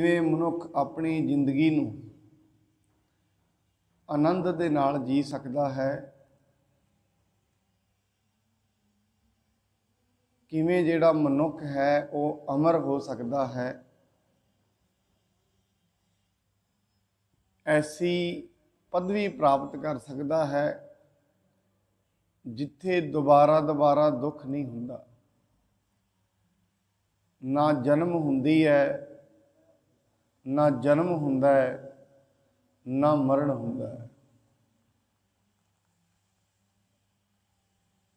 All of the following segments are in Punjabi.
ਜਿਵੇਂ ਮਨੁੱਖ ਆਪਣੀ ਜ਼ਿੰਦਗੀ ਨੂੰ ਆਨੰਦ ਦੇ ਨਾਲ ਜੀ ਸਕਦਾ ਹੈ ਕਿਵੇਂ ਜਿਹੜਾ ਮਨੁੱਖ ਹੈ ਉਹ ਅਮਰ ਹੋ ਸਕਦਾ ਹੈ ਐਸੀ ਪਦਵੀ ਪ੍ਰਾਪਤ ਕਰ ਸਕਦਾ ਹੈ ਜਿੱਥੇ ਦੁਬਾਰਾ ਦੁਬਾਰਾ ਦੁੱਖ ਨਹੀਂ ਹੁੰਦਾ ਨਾ ਜਨਮ ਹੁੰਦੀ ਹੈ ਨਾ ਜਨਮ ਹੁੰਦਾ ਹੈ ਨਾ ਮਰਨ ਹੁੰਦਾ ਹੈ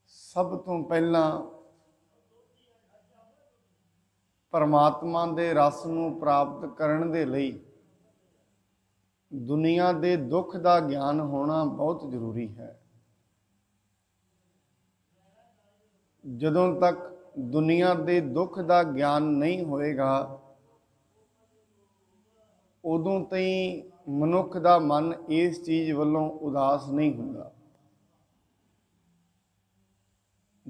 ਸਭ ਤੋਂ ਪਹਿਲਾਂ ਪਰਮਾਤਮਾ ਦੇ ਰਸ ਨੂੰ ਪ੍ਰਾਪਤ ਕਰਨ ਦੇ ਲਈ ਦੁਨੀਆ ਦੇ ਦੁੱਖ ਦਾ ਗਿਆਨ ਹੋਣਾ ਬਹੁਤ ਜ਼ਰੂਰੀ ਹੈ ਜਦੋਂ ਤੱਕ ਦੁਨੀਆ ਦੇ ਦੁੱਖ ਦਾ ਗਿਆਨ ਨਹੀਂ ਹੋਏਗਾ ਉਦੋਂ ਤਈ ਮਨੁੱਖ ਦਾ ਮਨ ਇਸ ਚੀਜ਼ ਵੱਲੋਂ ਉਦਾਸ ਨਹੀਂ ਹੁੰਦਾ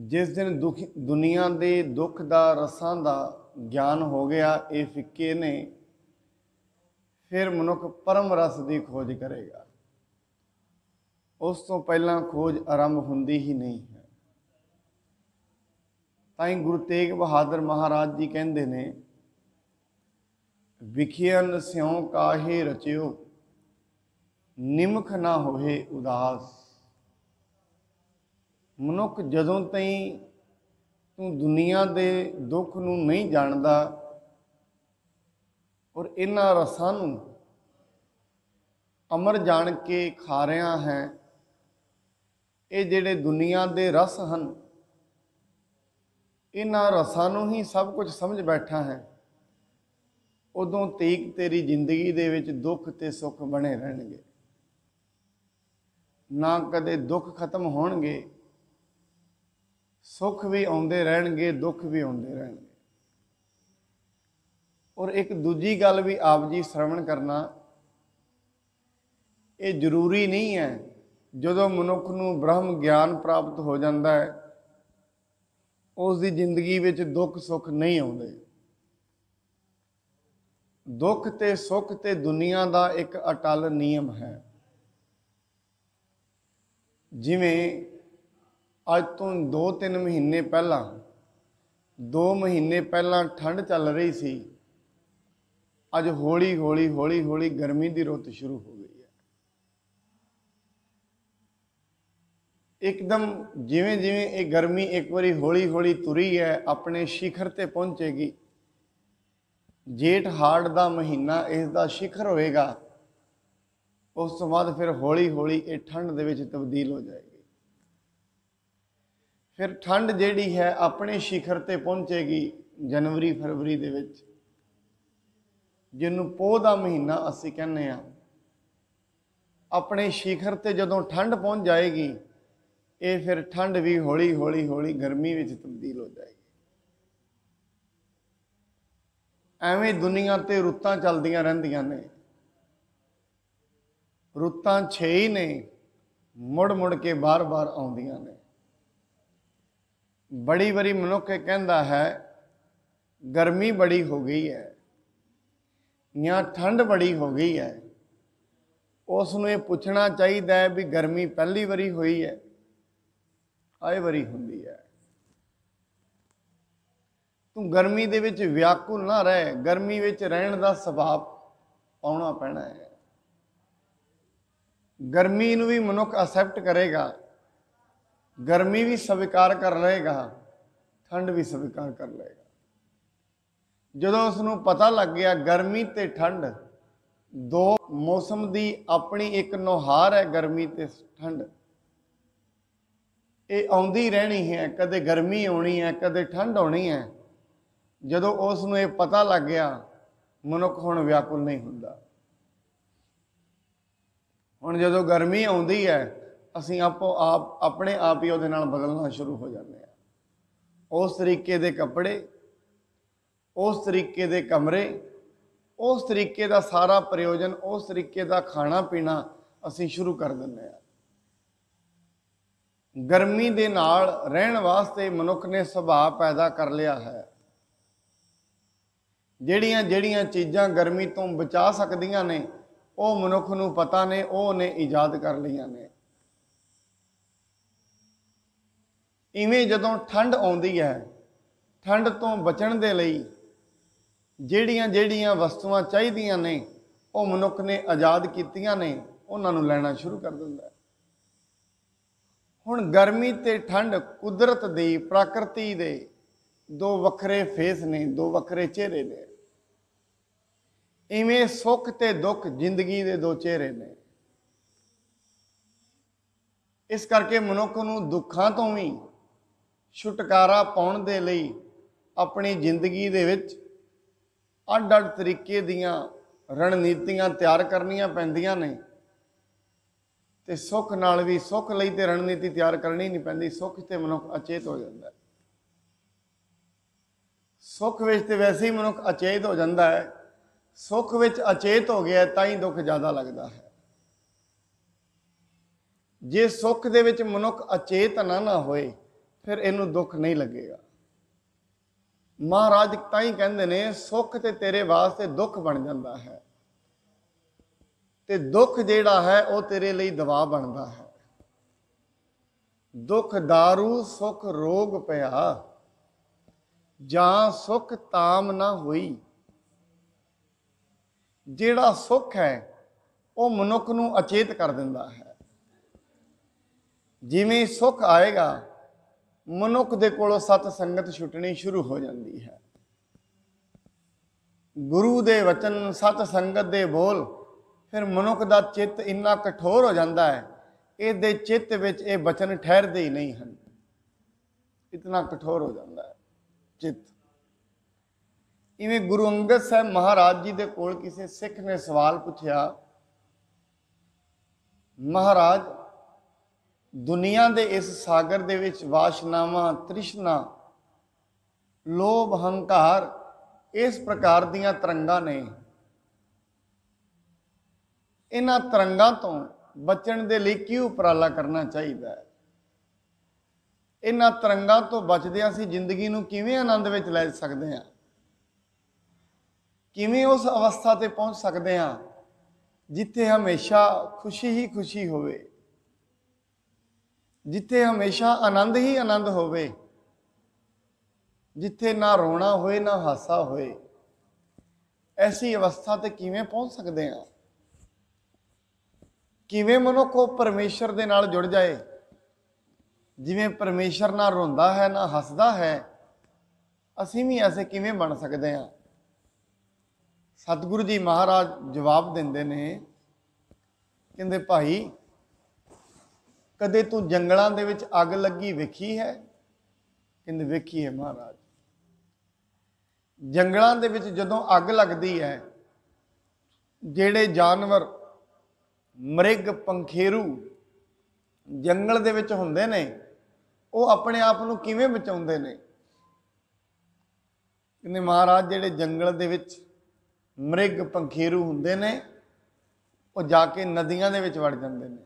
ਜਿਸ ਦਿਨ ਦੁਨੀਆ ਦੇ ਦੁੱਖ ਦਾ ਰਸਾਂ ਦਾ ਗਿਆਨ ਹੋ ਗਿਆ ਇਹ ਫਿੱਕੇ ਨੇ ਫਿਰ ਮਨੁੱਖ ਪਰਮ ਰਸ ਦੀ ਖੋਜ ਕਰੇਗਾ ਉਸ ਤੋਂ ਪਹਿਲਾਂ ਖੋਜ ਆਰੰਭ ਹੁੰਦੀ ਹੀ ਨਹੀਂ ਹੈ ਤਾਂ ਹੀ ਗੁਰੂ ਤੇਗ ਬਹਾਦਰ ਮਹਾਰਾਜ ਜੀ ਕਹਿੰਦੇ ਨੇ ਵਿਖਿਆਨ ਸਿਉ ਕਾਹੇ ਰਚਿਓ ਨਿਮਖ ਨਾ ਹੋਏ ਉਦਾਸ ਮਨੁੱਖ ਜਦੋਂ ਤਈ ਤੂੰ ਦੁਨੀਆ ਦੇ ਦੁੱਖ ਨੂੰ ਨਹੀਂ ਜਾਣਦਾ ਔਰ ਇਹਨਾਂ ਰਸਾਂ ਨੂੰ ਅਮਰ ਜਾਣ ਕੇ ਖਾ ਰਿਆ ਹੈ ਇਹ ਜਿਹੜੇ ਦੁਨੀਆ ਦੇ ਰਸ ਹਨ ਇਹਨਾਂ ਰਸਾਂ ਨੂੰ ਹੀ ਸਭ ਕੁਝ ਸਮਝ ਬੈਠਾ ਹੈ ਉਦੋਂ ਤੀਕ ਤੇਰੀ ਜ਼ਿੰਦਗੀ ਦੇ ਵਿੱਚ ਦੁੱਖ ਤੇ ਸੁੱਖ ਬਣੇ ਰਹਿਣਗੇ ਨਾ ਕਦੇ ਦੁੱਖ ਖਤਮ ਹੋਣਗੇ ਸੁੱਖ ਵੀ ਆਉਂਦੇ ਰਹਿਣਗੇ ਦੁੱਖ ਵੀ ਆਉਂਦੇ ਰਹਿਣਗੇ ਔਰ ਇੱਕ ਦੂਜੀ ਗੱਲ ਵੀ ਆਪ ਜੀ ਸ਼ਰਵਣ ਕਰਨਾ ਇਹ ਜ਼ਰੂਰੀ ਨਹੀਂ ਹੈ ਜਦੋਂ ਮਨੁੱਖ ਨੂੰ ਬ੍ਰਹਮ ਗਿਆਨ ਪ੍ਰਾਪਤ ਹੋ ਜਾਂਦਾ ਹੈ ਉਸ ਦੀ ਜ਼ਿੰਦਗੀ ਵਿੱਚ ਦੁੱਖ ਸੁੱਖ ਨਹੀਂ ਆਉਂਦੇ ਦੁੱਖ ਤੇ ਸੁੱਖ ਤੇ ਦੁਨੀਆ ਦਾ ਇੱਕ ਅਟਲ ਨਿਯਮ ਹੈ ਜਿਵੇਂ ਅੱਜ ਤੋਂ 2-3 ਮਹੀਨੇ ਪਹਿਲਾਂ 2 ਮਹੀਨੇ ਪਹਿਲਾਂ ਠੰਡ ਚੱਲ ਰਹੀ ਸੀ ਅੱਜ ਹੌਲੀ ਹੌਲੀ ਹੌਲੀ ਹੌਲੀ ਗਰਮੀ ਦੀ ਰੁੱਤ ਸ਼ੁਰੂ ਹੋ ਗਈ ਹੈ ਇੱਕਦਮ ਜਿਵੇਂ ਜਿਵੇਂ ਇਹ ਗਰਮੀ ਇੱਕ ਵਾਰੀ ਹੌਲੀ ਹੌਲੀ ਤੁਰੀ ਹੈ ਆਪਣੇ ਸਿਖਰ ਤੇ ਪਹੁੰਚੇਗੀ ਜੇਠ ਹਾੜ ਦਾ ਮਹੀਨਾ ਇਸ ਦਾ ਸਿਖਰ ਹੋਏਗਾ ਉਸ ਤੋਂ ਬਾਅਦ ਫਿਰ ਹੌਲੀ ਹੌਲੀ ਇਹ ਠੰਡ ਦੇ ਵਿੱਚ ਤਬਦੀਲ ਹੋ ਜਾਏਗੀ ਫਿਰ ਠੰਡ ਜਿਹੜੀ ਹੈ ਆਪਣੇ ਸਿਖਰ ਤੇ ਪਹੁੰਚੇਗੀ ਜਨਵਰੀ ਫਰਵਰੀ ਦੇ ਵਿੱਚ ਜਿਹਨੂੰ ਪੋਹ ਦਾ ਮਹੀਨਾ ਅਸੀਂ ਕਹਿੰਦੇ ਆ ਆਪਣੇ ਸਿਖਰ ਤੇ ਜਦੋਂ ਠੰਡ ਪਹੁੰਚ ਜਾਏਗੀ ਇਹ ਫਿਰ ਠੰਡ ਵੀ ਹੌਲੀ ਹੌਲੀ ਹੌਲੀ ਗਰਮੀ ਵਿੱਚ ਤਬਦੀਲ ਹੋ ਜਾਏਗੀ ਐਵੇਂ ਦੁਨੀਆ ਤੇ ਰੁੱਤਾਂ ਚੱਲਦੀਆਂ ਰਹਿੰਦੀਆਂ ਨੇ ਰੁੱਤਾਂ ਛੇ ਹੀ ਨੇ ਮੁੜ ਮੁੜ ਕੇ ਬਾਰ-ਬਾਰ ਆਉਂਦੀਆਂ ਨੇ ਬੜੀ ਵਰੀ ਮਨੁੱਖ ਕਹਿੰਦਾ ਹੈ ਗਰਮੀ ਬੜੀ ਹੋ ਗਈ ਹੈ ਜਾਂ ਠੰਡ ਬੜੀ ਹੋ ਗਈ ਹੈ ਉਸ ਨੂੰ ਇਹ ਪੁੱਛਣਾ ਚਾਹੀਦਾ ਹੈ ਵੀ ਗਰਮੀ ਪਹਿਲੀ ਵਾਰੀ ਹੋਈ ਹੈ ਆਏ ਵਾਰੀ ਹੁੰਦੀ ਤੂੰ ਗਰਮੀ ਦੇ ਵਿੱਚ ਵਿਆਕੁਲ ਨਾ ਰਹਿ ਗਰਮੀ ਵਿੱਚ ਰਹਿਣ ਦਾ ਸੁਭਾਅ ਪਾਉਣਾ ਪੈਣਾ ਹੈ ਗਰਮੀ ਨੂੰ ਵੀ ਮਨੁੱਖ ਅਸੈਪਟ ਕਰੇਗਾ ਗਰਮੀ ਵੀ ਸਵੀਕਾਰ ਕਰ ਲਏਗਾ ਠੰਡ ਵੀ ਸਵੀਕਾਰ ਕਰ ਲਏਗਾ ਜਦੋਂ ਉਸ ਨੂੰ ਪਤਾ ਲੱਗ ਗਿਆ ਗਰਮੀ ਤੇ ਠੰਡ ਦੋ ਮੌਸਮ ਦੀ ਆਪਣੀ ਇੱਕ ਨੁਹਾਰ ਹੈ ਗਰਮੀ ਤੇ ਠੰਡ ਇਹ ਆਉਂਦੀ ਰਹਿਣੀ ਹੈ ਕਦੇ ਗਰਮੀ ਆਉਣੀ ਹੈ ਕਦੇ ਠੰਡ ਆਉਣੀ ਹੈ ਜਦੋਂ ਉਸ ਨੂੰ ਇਹ ਪਤਾ ਲੱਗ ਗਿਆ ਮਨੁੱਖ ਹੁਣ ਵਿਆਕੁਲ ਨਹੀਂ ਹੁੰਦਾ ਹੁਣ ਜਦੋਂ ਗਰਮੀ ਆਉਂਦੀ ਹੈ ਅਸੀਂ ਆਪੋ ਆਪ ਆਪਣੇ ਆਪ ਹੀ ਉਹਦੇ ਨਾਲ ਬਦਲਣਾ ਸ਼ੁਰੂ ਹੋ ਜਾਂਦੇ ਆ ਉਸ ਤਰੀਕੇ ਦੇ ਕੱਪੜੇ ਉਸ ਤਰੀਕੇ ਦੇ ਕਮਰੇ ਉਸ ਤਰੀਕੇ ਦਾ ਸਾਰਾ ਪ੍ਰਯੋਜਨ ਉਸ ਤਰੀਕੇ ਦਾ ਖਾਣਾ ਪੀਣਾ ਅਸੀਂ ਸ਼ੁਰੂ ਕਰ ਦਿੰਦੇ ਆ ਗਰਮੀ ਦੇ ਨਾਲ ਰਹਿਣ ਵਾਸਤੇ ਮਨੁੱਖ ਨੇ ਸੁਭਾਅ ਪੈਦਾ ਕਰ ਲਿਆ ਹੈ ਜਿਹੜੀਆਂ ਜਿਹੜੀਆਂ ਚੀਜ਼ਾਂ ਗਰਮੀ ਤੋਂ ਬਚਾ ਸਕਦੀਆਂ ਨੇ ਉਹ ਮਨੁੱਖ ਨੂੰ ਪਤਾ ਨੇ ਉਹ ਨੇ ਇਜਾਦ ਕਰ ਲਈਆਂ ਨੇ ਇਵੇਂ ਜਦੋਂ ਠੰਡ ਆਉਂਦੀ ਹੈ ਠੰਡ ਤੋਂ ਬਚਣ ਦੇ ਲਈ ਜਿਹੜੀਆਂ ਜਿਹੜੀਆਂ ਵਸਤੂਆਂ ਚਾਹੀਦੀਆਂ ਨੇ ਉਹ ਮਨੁੱਖ ਨੇ ਆਜ਼ਾਦ ਕੀਤੀਆਂ ਨੇ ਉਹਨਾਂ ਨੂੰ ਲੈਣਾ ਸ਼ੁਰੂ ਕਰ ਦਿੰਦਾ ਹੁਣ ਗਰਮੀ ਤੇ ਠੰਡ ਕੁਦਰਤ ਦੀ ਪ੍ਰਕਿਰਤੀ ਦੇ ਦੋ ਵੱਖਰੇ ਫੇਸ ਨੇ ਦੋ ਵੱਖਰੇ ਚਿਹਰੇ ਨੇ ਇਵੇਂ ਸੁੱਖ ਤੇ ਦੁੱਖ ਜ਼ਿੰਦਗੀ ਦੇ ਦੋ ਚਿਹਰੇ ਨੇ ਇਸ ਕਰਕੇ ਮਨੁੱਖ ਨੂੰ ਦੁੱਖਾਂ ਤੋਂ ਵੀ ਛੁਟਕਾਰਾ ਪਾਉਣ ਦੇ ਲਈ ਆਪਣੀ ਜ਼ਿੰਦਗੀ ਦੇ ਵਿੱਚ ਅੱਡ-ਅੱਡ ਤਰੀਕੇ ਦੀਆਂ ਰਣਨੀਤੀਆਂ ਤਿਆਰ ਕਰਨੀਆਂ ਪੈਂਦੀਆਂ ਨੇ ਤੇ ਸੁੱਖ ਨਾਲ ਵੀ ਸੁੱਖ ਲਈ ਤੇ ਰਣਨੀਤੀ ਤਿਆਰ ਕਰਨੀ ਨਹੀਂ ਪੈਂਦੀ ਸੁੱਖ ਤੇ ਮਨੁੱਖ ਅਚੇਤ ਹੋ ਜਾਂਦਾ ਹੈ ਸੁੱਖ ਵਿੱਚ ਤੇ ਵੈਸੇ ਹੀ ਮਨੁੱਖ ਅਚੇਤ ਹੋ ਜਾਂਦਾ ਹੈ ਸੁੱਖ ਵਿੱਚ ਅਚੇਤ ਹੋ ਗਿਆ ਤਾਂ ਹੀ ਦੁੱਖ ਜ਼ਿਆਦਾ ਲੱਗਦਾ ਹੈ ਜੇ ਸੁੱਖ ਦੇ ਵਿੱਚ ਮਨੁੱਖ ਅਚੇਤ ਨਾ ਨਾ ਹੋਏ ਫਿਰ ਇਹਨੂੰ ਦੁੱਖ ਨਹੀਂ ਲੱਗੇਗਾ ਮਹਾਰਾਜ ਤਾਂ ਹੀ ਕਹਿੰਦੇ ਨੇ ਸੁੱਖ ਤੇ ਤੇਰੇ ਵਾਸਤੇ ਦੁੱਖ ਬਣ ਜਾਂਦਾ ਹੈ ਤੇ ਦੁੱਖ ਜਿਹੜਾ ਹੈ ਉਹ ਤੇਰੇ ਲਈ ਦਵਾ ਬਣਦਾ ਹੈ ਦੁੱਖ दारू ਸੁਖ ਰੋਗ ਪਿਆ ਜਾਂ ਸੁਖ ਤਾਮ ਨਾ ਹੋਈ ਜਿਹੜਾ ਸੁੱਖ ਹੈ ਉਹ ਮਨੁੱਖ ਨੂੰ ਅਚੇਤ ਕਰ ਦਿੰਦਾ ਹੈ ਜਿਵੇਂ ਸੁੱਖ ਆਏਗਾ ਮਨੁੱਖ ਦੇ ਕੋਲੋਂ ਸਤ ਸੰਗਤ ਛੁੱਟਣੀ ਸ਼ੁਰੂ ਹੋ ਜਾਂਦੀ ਹੈ ਗੁਰੂ ਦੇ ਵਚਨ ਸਤ ਸੰਗਤ ਦੇ ਬੋਲ ਫਿਰ ਮਨੁੱਖ ਦਾ ਚਿੱਤ ਇੰਨਾ ਕਠੋਰ ਹੋ ਜਾਂਦਾ ਹੈ ਇਹਦੇ ਚਿੱਤ ਵਿੱਚ ਇਹ ਵਚਨ ਠਹਿਰਦੇ ਹੀ ਨਹੀਂ ਹਨ ਇਤਨਾ ਕਠੋਰ ਹੋ ਜਾਂਦਾ ਹੈ ਚਿੱਤ ਇਵੇਂ ਗੁਰੂ ਅੰਗਦ ਸਾਹਿਬ ਮਹਾਰਾਜ ਜੀ ਦੇ ਕੋਲ ਕਿਸੇ ਸਿੱਖ ਨੇ ਸਵਾਲ ਪੁੱਛਿਆ ਮਹਾਰਾਜ ਦੁਨੀਆ ਦੇ ਇਸ ਸਾਗਰ ਦੇ ਵਿੱਚ ਵਾਸ਼ਨਾਵਾਂ ਤ੍ਰਿਸ਼ਨਾ ਲੋਭ ਹੰਕਾਰ ਇਸ ਪ੍ਰਕਾਰ ਦੀਆਂ ਤਰੰਗਾਂ ਨੇ ਇਹਨਾਂ ਤਰੰਗਾਂ ਤੋਂ ਬਚਣ ਦੇ ਲਈ ਕੀ ਉਪਰਾਲਾ ਕਰਨਾ ਚਾਹੀਦਾ ਹੈ ਇਹਨਾਂ ਤਰੰਗਾਂ ਤੋਂ ਬਚਦੇ ਅਸੀਂ ਜ਼ਿੰਦਗੀ ਨੂੰ ਕਿਵੇਂ ਆਨੰਦ ਵਿੱਚ ਲੈ ਸਕਦੇ ਹਾਂ ਕਿਵੇਂ ਉਸ ਅਵਸਥਾ ਤੇ ਪਹੁੰਚ ਸਕਦੇ ਹਾਂ ਜਿੱਥੇ ਹਮੇਸ਼ਾ ਖੁਸ਼ੀ ਹੀ ਖੁਸ਼ੀ ਹੋਵੇ ਜਿੱਥੇ ਹਮੇਸ਼ਾ ਆਨੰਦ ਹੀ ਆਨੰਦ ਹੋਵੇ ਜਿੱਥੇ ਨਾ ਰੋਣਾ ਹੋਏ ਨਾ ਹਾਸਾ ਹੋਏ ਐਸੀ ਅਵਸਥਾ ਤੇ ਕਿਵੇਂ ਪਹੁੰਚ ਸਕਦੇ ਹਾਂ ਕਿਵੇਂ ਮਨੁੱਖ ਉਹ ਪਰਮੇਸ਼ਰ ਦੇ ਨਾਲ ਜੁੜ ਜਾਏ ਜਿਵੇਂ ਪਰਮੇਸ਼ਰ ਨਾ ਰੋਂਦਾ ਹੈ ਨਾ ਹੱਸਦਾ ਹੈ ਅਸੀਂ ਵੀ ਐਸੇ ਕਿਵੇਂ ਬਣ ਸਕਦੇ ਹਾਂ ਸਤਿਗੁਰੂ ਜੀ ਮਹਾਰਾਜ ਜਵਾਬ ਦਿੰਦੇ ਨੇ ਕਹਿੰਦੇ ਭਾਈ ਕਦੇ ਤੂੰ ਜੰਗਲਾਂ ਦੇ ਵਿੱਚ ਅੱਗ ਲੱਗੀ ਵੇਖੀ ਹੈ ਕਹਿੰਦੇ ਵੇਖੀ ਹੈ ਮਹਾਰਾਜ ਜੰਗਲਾਂ ਦੇ ਵਿੱਚ ਜਦੋਂ ਅੱਗ ਲੱਗਦੀ ਹੈ ਜਿਹੜੇ ਜਾਨਵਰ ਮ੍ਰਿਗ ਪੰਖੇਰੂ ਜੰਗਲ ਦੇ ਵਿੱਚ ਹੁੰਦੇ ਨੇ ਉਹ ਆਪਣੇ ਆਪ ਨੂੰ ਕਿਵੇਂ ਬਚਾਉਂਦੇ ਨੇ ਕਹਿੰਦੇ ਮਹਾਰਾਜ ਜਿਹੜੇ ਜੰਗਲ ਦੇ ਵਿੱਚ ਮ੍ਰਿਗ ਪੰਖੇਰੂ ਹੁੰਦੇ ਨੇ ਉਹ ਜਾ ਕੇ ਨਦੀਆਂ ਦੇ ਵਿੱਚ ਵੜ ਜਾਂਦੇ ਨੇ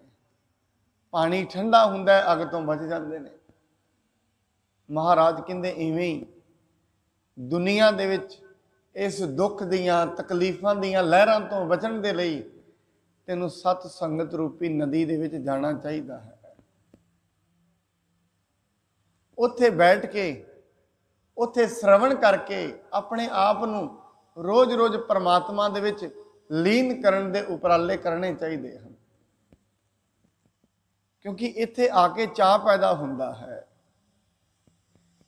ਪਾਣੀ ਠੰਡਾ ਹੁੰਦਾ ਹੈ ਅਗ ਤੋਂ ਬਚ ਜਾਂਦੇ ਨੇ ਮਹਾਰਾਜ ਕਹਿੰਦੇ ਇਵੇਂ ਹੀ ਦੁਨੀਆ ਦੇ ਵਿੱਚ ਇਸ ਦੁੱਖ ਦੀਆਂ ਤਕਲੀਫਾਂ ਦੀਆਂ ਲਹਿਰਾਂ ਤੋਂ ਬਚਣ ਦੇ ਲਈ ਤੈਨੂੰ ਸਤ ਸੰਗਤ ਰੂਪੀ ਨਦੀ ਦੇ ਵਿੱਚ ਜਾਣਾ ਚਾਹੀਦਾ ਹੈ ਉੱਥੇ ਬੈਠ ਕੇ ਉੱਥੇ ਸ਼ਰਵਣ ਕਰਕੇ ਆਪਣੇ ਆਪ ਨੂੰ ਰੋਜ਼-ਰੋਜ਼ ਪਰਮਾਤਮਾ ਦੇ ਵਿੱਚ ਲੀਨ ਕਰਨ ਦੇ ਉਪਰਾਲੇ ਕਰਨੇ ਚਾਹੀਦੇ ਹਨ ਕਿਉਂਕਿ ਇੱਥੇ ਆ ਕੇ ਚਾਹ ਪੈਦਾ ਹੁੰਦਾ ਹੈ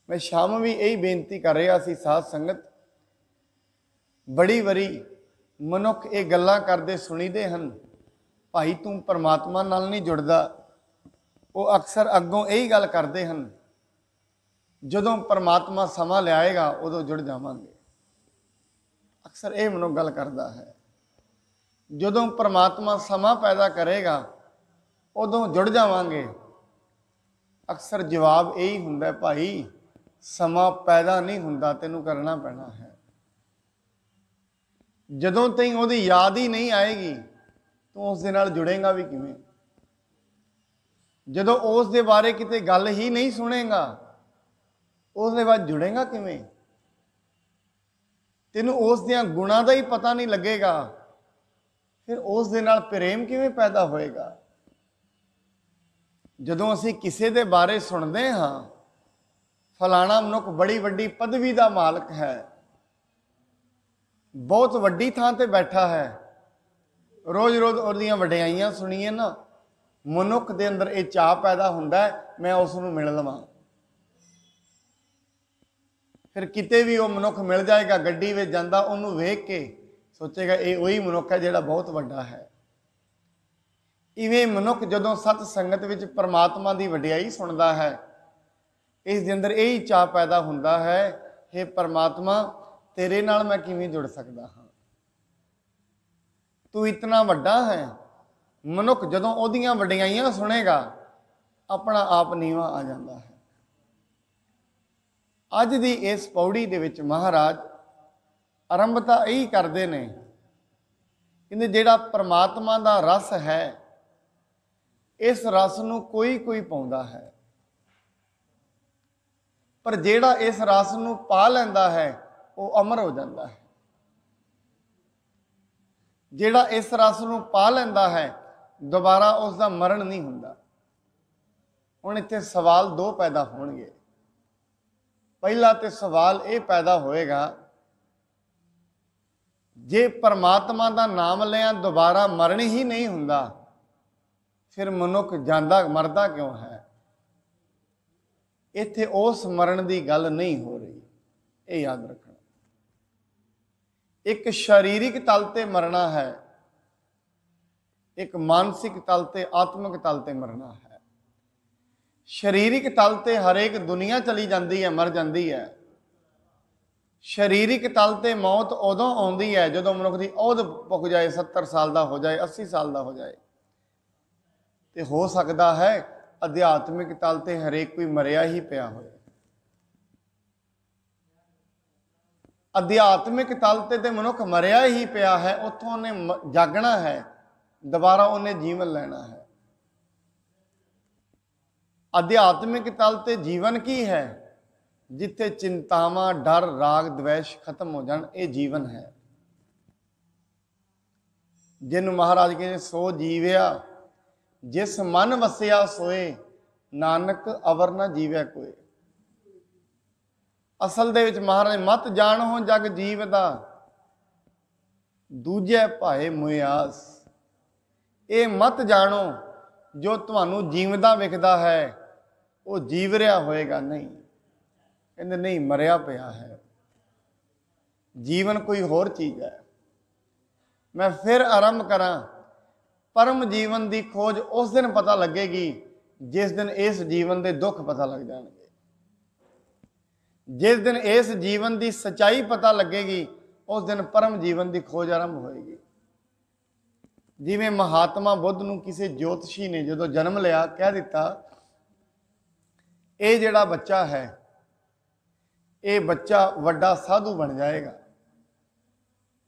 ਮੈਂ ਸ਼ਾਮ ਵੀ ਇਹੀ ਬੇਨਤੀ ਕਰ ਰਿਹਾ ਸੀ ਸਾਧ ਸੰਗਤ ਬੜੀ ਵਰੀ ਮਨੁੱਖ ਇਹ ਗੱਲਾਂ ਕਰਦੇ ਸੁਣੀਦੇ ਹਨ ਭਾਈ ਤੂੰ ਪਰਮਾਤਮਾ ਨਾਲ ਨਹੀਂ ਜੁੜਦਾ ਉਹ ਅਕਸਰ ਅੱਗੋਂ ਇਹੀ ਗੱਲ ਕਰਦੇ ਹਨ ਜਦੋਂ ਪਰਮਾਤਮਾ ਸਮਾਂ ਲਿਆਏਗਾ ਉਦੋਂ ਜੁੜ ਜਾਵਾਂਗੇ ਅਕਸਰ ਇਹ ਮਨੋਂ ਗੱਲ ਕਰਦਾ ਹੈ ਜਦੋਂ ਪ੍ਰਮਾਤਮਾ ਸਮਾਂ ਪੈਦਾ ਕਰੇਗਾ ਉਦੋਂ ਜੁੜ ਜਾਵਾਂਗੇ ਅਕਸਰ ਜਵਾਬ ਇਹੀ ਹੁੰਦਾ ਭਾਈ ਸਮਾਂ ਪੈਦਾ ਨਹੀਂ ਹੁੰਦਾ ਤੈਨੂੰ ਕਰਨਾ ਪੈਣਾ ਹੈ ਜਦੋਂ ਤਈ ਉਹਦੀ ਯਾਦ ਹੀ ਨਹੀਂ ਆਏਗੀ ਤੂੰ ਉਸ ਦੇ ਨਾਲ ਜੁੜੇਗਾ ਵੀ ਕਿਵੇਂ ਜਦੋਂ ਉਸ ਦੇ ਬਾਰੇ ਕਿਤੇ ਗੱਲ ਹੀ ਨਹੀਂ ਸੁਣੇਗਾ ਉਸ ਦੇ ਬਾਅਦ ਜੁੜੇਗਾ ਕਿਵੇਂ ਤੈਨੂੰ ਉਸ ਦੀਆਂ ਗੁਣਾ ਦਾ ਹੀ ਪਤਾ ਨਹੀਂ ਲੱਗੇਗਾ ਫਿਰ ਉਸ ਦੇ ਨਾਲ ਪ੍ਰੇਮ ਕਿਵੇਂ ਪੈਦਾ ਹੋਏਗਾ ਜਦੋਂ ਅਸੀਂ ਕਿਸੇ ਦੇ ਬਾਰੇ ਸੁਣਦੇ ਹਾਂ ਫਲਾਣਾ ਮਨੁੱਖ ਬੜੀ ਵੱਡੀ ਪਦਵੀ ਦਾ ਮਾਲਕ ਹੈ ਬਹੁਤ ਵੱਡੀ ਥਾਂ ਤੇ ਬੈਠਾ ਹੈ ਰੋਜ਼-ਰੋਜ਼ ਉਹਦੀਆਂ ਵਡਿਆਈਆਂ ਸੁਣੀਏ ਨਾ ਮਨੁੱਖ ਦੇ ਅੰਦਰ ਇਹ ਚਾਹ ਪੈਦਾ ਹੁੰਦਾ ਮੈਂ ਉਸ ਨੂੰ ਮਿਲ ਲਵਾਂ ਫਿਰ ਕਿਤੇ ਵੀ ਉਹ ਮਨੁੱਖ ਮਿਲ ਜਾਏਗਾ ਗੱਡੀ ਵਿੱਚ ਜਾਂਦਾ ਉਹਨੂੰ ਵੇਖ ਕੇ ਸੋਚੇਗਾ ਇਹ ਉਹੀ ਮਨੁੱਖ ਹੈ ਜਿਹੜਾ ਬਹੁਤ ਵੱਡਾ ਹੈ ਇਵੇਂ ਮਨੁੱਖ ਜਦੋਂ ਸਤ ਸੰਗਤ ਵਿੱਚ ਪਰਮਾਤਮਾ ਦੀ ਵਡਿਆਈ ਸੁਣਦਾ ਹੈ ਇਸ ਦੇ ਅੰਦਰ ਇਹੀ ਚਾਹ ਪੈਦਾ ਹੁੰਦਾ ਹੈ हे ਪਰਮਾਤਮਾ ਤੇਰੇ ਨਾਲ ਮੈਂ ਕਿਵੇਂ ਜੁੜ ਸਕਦਾ ਹਾਂ ਤੂੰ ਇਤਨਾ ਵੱਡਾ ਹੈ ਮਨੁੱਖ ਜਦੋਂ ਉਹਦੀਆਂ ਵਡਿਆਈਆਂ ਸੁਣੇਗਾ ਆਪਣਾ ਆਪ ਨੀਵਾ ਆ ਜਾਂਦਾ ਹੈ ਅੱਜ ਦੀ ਇਸ ਪੌੜੀ ਦੇ ਵਿੱਚ ਮਹਾਰਾਜ ਅਰੰਭਤਾ ਇਹੀ ਕਰਦੇ ਨੇ ਕਿੰਨੇ ਜਿਹੜਾ ਪ੍ਰਮਾਤਮਾ ਦਾ ਰਸ ਹੈ ਇਸ ਰਸ ਨੂੰ ਕੋਈ ਕੋਈ ਪਾਉਂਦਾ ਹੈ ਪਰ ਜਿਹੜਾ ਇਸ ਰਸ ਨੂੰ ਪਾ ਲੈਂਦਾ ਹੈ ਉਹ ਅਮਰ ਹੋ ਜਾਂਦਾ ਹੈ ਜਿਹੜਾ ਇਸ ਰਸ ਨੂੰ ਪਾ ਲੈਂਦਾ ਹੈ ਦੁਬਾਰਾ ਉਸ ਦਾ ਮਰਨ ਨਹੀਂ ਹੁੰਦਾ ਹੁਣ ਇੱਥੇ ਸਵਾਲ ਦੋ ਪੈਦਾ ਹੋਣਗੇ ਪਹਿਲਾ ਤੇ ਸਵਾਲ ਇਹ ਪੈਦਾ ਹੋਏਗਾ ਜੇ ਪਰਮਾਤਮਾ ਦਾ ਨਾਮ ਲਿਆ ਦੁਬਾਰਾ ਮਰਨ ਹੀ ਨਹੀਂ ਹੁੰਦਾ ਫਿਰ ਮਨੁੱਖ ਜਾਂਦਾ ਮਰਦਾ ਕਿਉਂ ਹੈ ਇੱਥੇ ਉਸ ਮਰਨ ਦੀ ਗੱਲ ਨਹੀਂ ਹੋ ਰਹੀ ਇਹ ਯਾਦ ਰੱਖਣਾ ਇੱਕ ਸਰੀਰਿਕ ਤਲ ਤੇ ਮਰਨਾ ਹੈ ਇੱਕ ਮਾਨਸਿਕ ਤਲ ਤੇ ਆਤਮਿਕ ਤਲ ਤੇ ਮਰਨਾ ਹੈ ਸਰੀਰਿਕ ਤਲ ਤੇ ਹਰੇਕ ਦੁਨੀਆ ਚਲੀ ਜਾਂਦੀ ਹੈ ਮਰ ਜਾਂਦੀ ਹੈ ਸਰੀਰਿਕ ਤਲ ਤੇ ਮੌਤ ਉਦੋਂ ਆਉਂਦੀ ਹੈ ਜਦੋਂ ਮਨੁੱਖ ਦੀ ਉਹਦ ਪੁੱਗ ਜਾਏ 70 ਸਾਲ ਦਾ ਹੋ ਜਾਏ 80 ਸਾਲ ਦਾ ਹੋ ਜਾਏ ਤੇ ਹੋ ਸਕਦਾ ਹੈ ਅਧਿਆਤਮਿਕ ਤਲ ਤੇ ਹਰੇਕ ਕੋਈ ਮਰਿਆ ਹੀ ਪਿਆ ਹੋਵੇ ਅਧਿਆਤਮਿਕ ਤਲ ਤੇ ਤੇ ਮਨੁੱਖ ਮਰਿਆ ਹੀ ਪਿਆ ਹੈ ਉੱਥੋਂ ਉਹਨੇ ਜਾਗਣਾ ਹੈ ਦੁਬਾਰਾ ਉਹਨੇ ਜੀਵਨ ਲੈਣਾ ਹੈ ਅਧਿਆਤਮਿਕ ਤਲ ਤੇ ਜੀਵਨ ਕੀ ਹੈ ਜਿੱਥੇ ਚਿੰਤਾਵਾਂ ਡਰ ਰਾਗ ਦਵੇਸ਼ ਖਤਮ ਹੋ ਜਾਣ ਇਹ ਜੀਵਨ ਹੈ ਜਿਨ ਮਹਾਰਾਜ ਕਹਿੰਦੇ ਸੋ ਜੀਵਿਆ ਜਿਸ ਮਨ ਵਸਿਆ ਸੋਏ ਨਾਨਕ ਅਵਰ ਨਾ ਜੀਵਿਆ ਕੋਏ ਅਸਲ ਦੇ ਵਿੱਚ ਮਹਾਰਾਜ ਮਤ ਜਾਣੋ ਜਗ ਜੀਵ ਦਾ ਦੂਜੇ ਭਾਏ ਮੁਆਸ ਇਹ ਮਤ ਜਾਣੋ ਜੋ ਤੁਹਾਨੂੰ ਜੀਵਦਾ ਵਿਖਦਾ ਹੈ ਉਹ ਜੀਵ ਰਿਹਾ ਹੋਏਗਾ ਨਹੀਂ ਕਹਿੰਦੇ ਨਹੀਂ ਮਰਿਆ ਪਿਆ ਹੈ ਜੀਵਨ ਕੋਈ ਹੋਰ ਚੀਜ਼ ਹੈ ਮੈਂ ਫਿਰ ਆਰੰਭ ਕਰਾਂ ਪਰਮ ਜੀਵਨ ਦੀ ਖੋਜ ਉਸ ਦਿਨ ਪਤਾ ਲੱਗੇਗੀ ਜਿਸ ਦਿਨ ਇਸ ਜੀਵਨ ਦੇ ਦੁੱਖ ਪਤਾ ਲੱਗ ਜਾਣਗੇ ਜਿਸ ਦਿਨ ਇਸ ਜੀਵਨ ਦੀ ਸਚਾਈ ਪਤਾ ਲੱਗੇਗੀ ਉਸ ਦਿਨ ਪਰਮ ਜੀਵਨ ਦੀ ਖੋਜ ਆਰੰਭ ਹੋਏਗੀ ਜਿਵੇਂ ਮਹਾਤਮਾ ਬੁੱਧ ਨੂੰ ਕਿਸੇ ਜੋਤਸ਼ੀ ਨੇ ਜਦੋਂ ਜਨਮ ਲਿਆ ਕਹਿ ਦਿੱਤਾ ਇਹ ਜਿਹੜਾ ਬੱਚਾ ਹੈ ਇਹ ਬੱਚਾ ਵੱਡਾ ਸਾਧੂ ਬਣ ਜਾਏਗਾ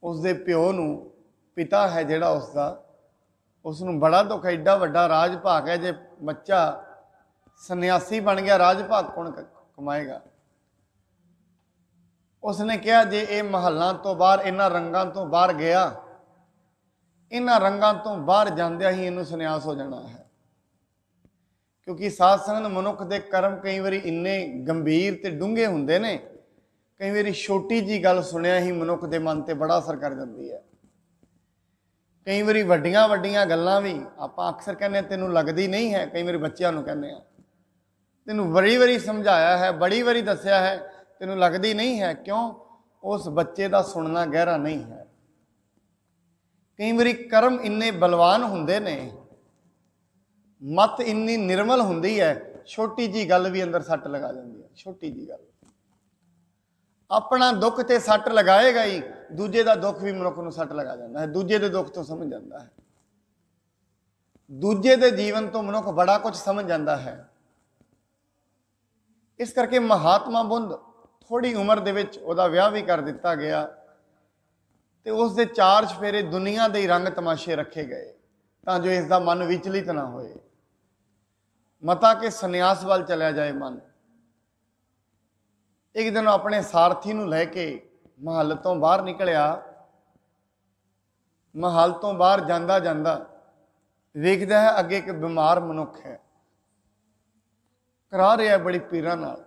ਉਸ ਦੇ ਪਿਓ ਨੂੰ ਪਿਤਾ ਹੈ ਜਿਹੜਾ ਉਸ ਦਾ ਉਸ ਨੂੰ ਬੜਾ ਦੁੱਖ ਐਡਾ ਵੱਡਾ ਰਾਜ ਭਾਗ ਹੈ ਜੇ ਬੱਚਾ ਸੰਨਿਆਸੀ ਬਣ ਗਿਆ ਰਾਜ ਭਾਗ ਕੌਣ ਕਮਾਏਗਾ ਉਸ ਨੇ ਕਿਹਾ ਜੇ ਇਹ ਮਹੱਲਾਂ ਤੋਂ ਬਾਹਰ ਇਹਨਾਂ ਰੰਗਾਂ ਤੋਂ ਬਾਹਰ ਗਿਆ ਇਹਨਾਂ ਰੰਗਾਂ ਤੋਂ ਬਾਹਰ ਜਾਂਦਿਆਂ ਹੀ ਇਹਨੂੰ ਸੰਨਿਆਸ ਹੋ ਜਾਣਾ ਹੈ ਕਿਉਂਕਿ ਸਾਧ ਸੰਗਤ ਮਨੁੱਖ ਦੇ ਕਰਮ ਕਈ ਵਾਰੀ ਇੰਨੇ ਗੰਭੀਰ ਤੇ ਡੂੰਘੇ ਹੁੰਦੇ ਨੇ ਕਈ ਵਾਰੀ ਛੋਟੀ ਜੀ ਗੱਲ ਸੁਣਿਆ ਹੀ ਮਨੁੱਖ ਦੇ ਮਨ ਤੇ ਬੜਾ ਅਸਰ ਕਰ ਜਾਂਦੀ ਹੈ ਕਈ ਵਾਰੀ ਵੱਡੀਆਂ ਵੱਡੀਆਂ ਗੱਲਾਂ ਵੀ ਆਪਾਂ ਅਕਸਰ ਕਹਿੰਦੇ ਤੈਨੂੰ ਲੱਗਦੀ ਨਹੀਂ ਹੈ ਕਈ ਵਾਰੀ ਬੱਚਿਆਂ ਨੂੰ ਕਹਿੰਦੇ ਆ ਤੈਨੂੰ ਬੜੀ ਵਾਰੀ ਸਮਝਾਇਆ ਹੈ ਬੜੀ ਵਾਰੀ ਦੱਸਿਆ ਹੈ ਤੈਨੂੰ ਲੱਗਦੀ ਨਹੀਂ ਹੈ ਕਿਉਂ ਉਸ ਬੱਚੇ ਦਾ ਸੁਣਨਾ ਗਹਿਰਾ ਨਹੀਂ ਹੈ ਕਈ ਵਾਰੀ ਕਰਮ ਇੰਨੇ ਬਲਵਾਨ ਹੁੰਦੇ ਨੇ ਮਤ ਇੰਨੀ ਨਿਰਮਲ ਹੁੰਦੀ ਹੈ ਛੋਟੀ ਜੀ ਗੱਲ ਵੀ ਅੰਦਰ ਸੱਟ ਲਗਾ ਜਾਂਦੀ ਹੈ ਛੋਟੀ ਜੀ ਗੱਲ ਆਪਣਾ ਦੁੱਖ ਤੇ ਸੱਟ ਲਗਾਏਗਾ ਹੀ ਦੂਜੇ ਦਾ ਦੁੱਖ ਵੀ ਮਨੁੱਖ ਨੂੰ ਸੱਟ ਲਗਾ ਜਾਂਦਾ ਹੈ ਦੂਜੇ ਦੇ ਦੁੱਖ ਤੋਂ ਸਮਝ ਜਾਂਦਾ ਹੈ ਦੂਜੇ ਦੇ ਜੀਵਨ ਤੋਂ ਮਨੁੱਖ ਬੜਾ ਕੁਝ ਸਮਝ ਜਾਂਦਾ ਹੈ ਇਸ ਕਰਕੇ ਮਹਾਤਮਾ ਬੁੰਦ ਥੋੜੀ ਉਮਰ ਦੇ ਵਿੱਚ ਉਹਦਾ ਵਿਆਹ ਵੀ ਕਰ ਦਿੱਤਾ ਗਿਆ ਤੇ ਉਸ ਦੇ ਚਾਰ ਚਫੇਰੇ ਦੁਨੀਆ ਦੇ ਰੰਗ ਤਮਾਸ਼ੇ ਰੱਖੇ ਗਏ ਤਾਂ ਜੋ ਇਸ ਦਾ ਮਨ ਵਿਚਲਿਤ ਨਾ ਹੋਏ ਮਤਾ ਕਿ ਸੰਨਿਆਸ ਵੱਲ ਚਲਿਆ ਜਾਏ ਮਨ ਇੱਕ ਦਿਨ ਆਪਣੇ ਸਾਰਥੀ ਨੂੰ ਲੈ ਕੇ ਮਹੱਲ ਤੋਂ ਬਾਹਰ ਨਿਕਲਿਆ ਮਹੱਲ ਤੋਂ ਬਾਹਰ ਜਾਂਦਾ ਜਾਂਦਾ ਵੇਖਦਾ ਹੈ ਅੱਗੇ ਇੱਕ ਬਿਮਾਰ ਮਨੁੱਖ ਹੈ ਕਰਾ ਰਿਹਾ ਬੜੀ ਪੀੜਾ ਨਾਲ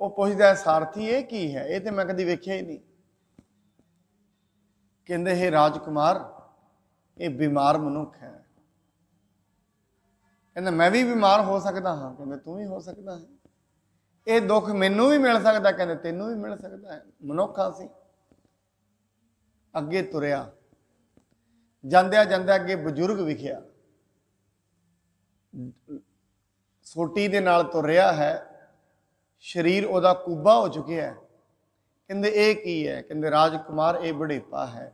ਉਹ ਪੁੱਛਦਾ ਸਾਰਥੀ ਇਹ ਕੀ ਹੈ ਇਹ ਤੇ ਮੈਂ ਕਦੀ ਵੇਖਿਆ ਹੀ ਨਹੀਂ ਕਹਿੰਦੇ ਹੈ ਰਾਜਕੁਮਾਰ ਇਹ ਬਿਮਾਰ ਮਨੁੱਖ ਹੈ ਕਹਿੰਦਾ ਮੈਂ ਵੀ ਬਿਮਾਰ ਹੋ ਸਕਦਾ ਹਾਂ ਕਹਿੰਦਾ ਤੂੰ ਵੀ ਹੋ ਸਕਦਾ ਹੈ ਇਹ ਦੁੱਖ ਮੈਨੂੰ ਵੀ ਮਿਲ ਸਕਦਾ ਕਹਿੰਦੇ ਤੈਨੂੰ ਵੀ ਮਿਲ ਸਕਦਾ ਹੈ ਮਨੁੱਖਾ ਸੀ ਅੱਗੇ ਤੁਰਿਆ ਜਾਂਦਿਆ ਜਾਂਦਿਆ ਅੱਗੇ ਬਜ਼ੁਰਗ ਵਿਖਿਆ ਸੋਟੀ ਦੇ ਨਾਲ ਤੁਰ ਰਿਹਾ ਹੈ ਸਰੀਰ ਉਹਦਾ ਕੂਬਾ ਹੋ ਚੁੱਕਿਆ ਹੈ ਕਹਿੰਦੇ ਇਹ ਕੀ ਹੈ ਕਹਿੰਦੇ ਰਾਜਕੁਮਾਰ ਇਹ ਬੁਢੇਪਾ ਹੈ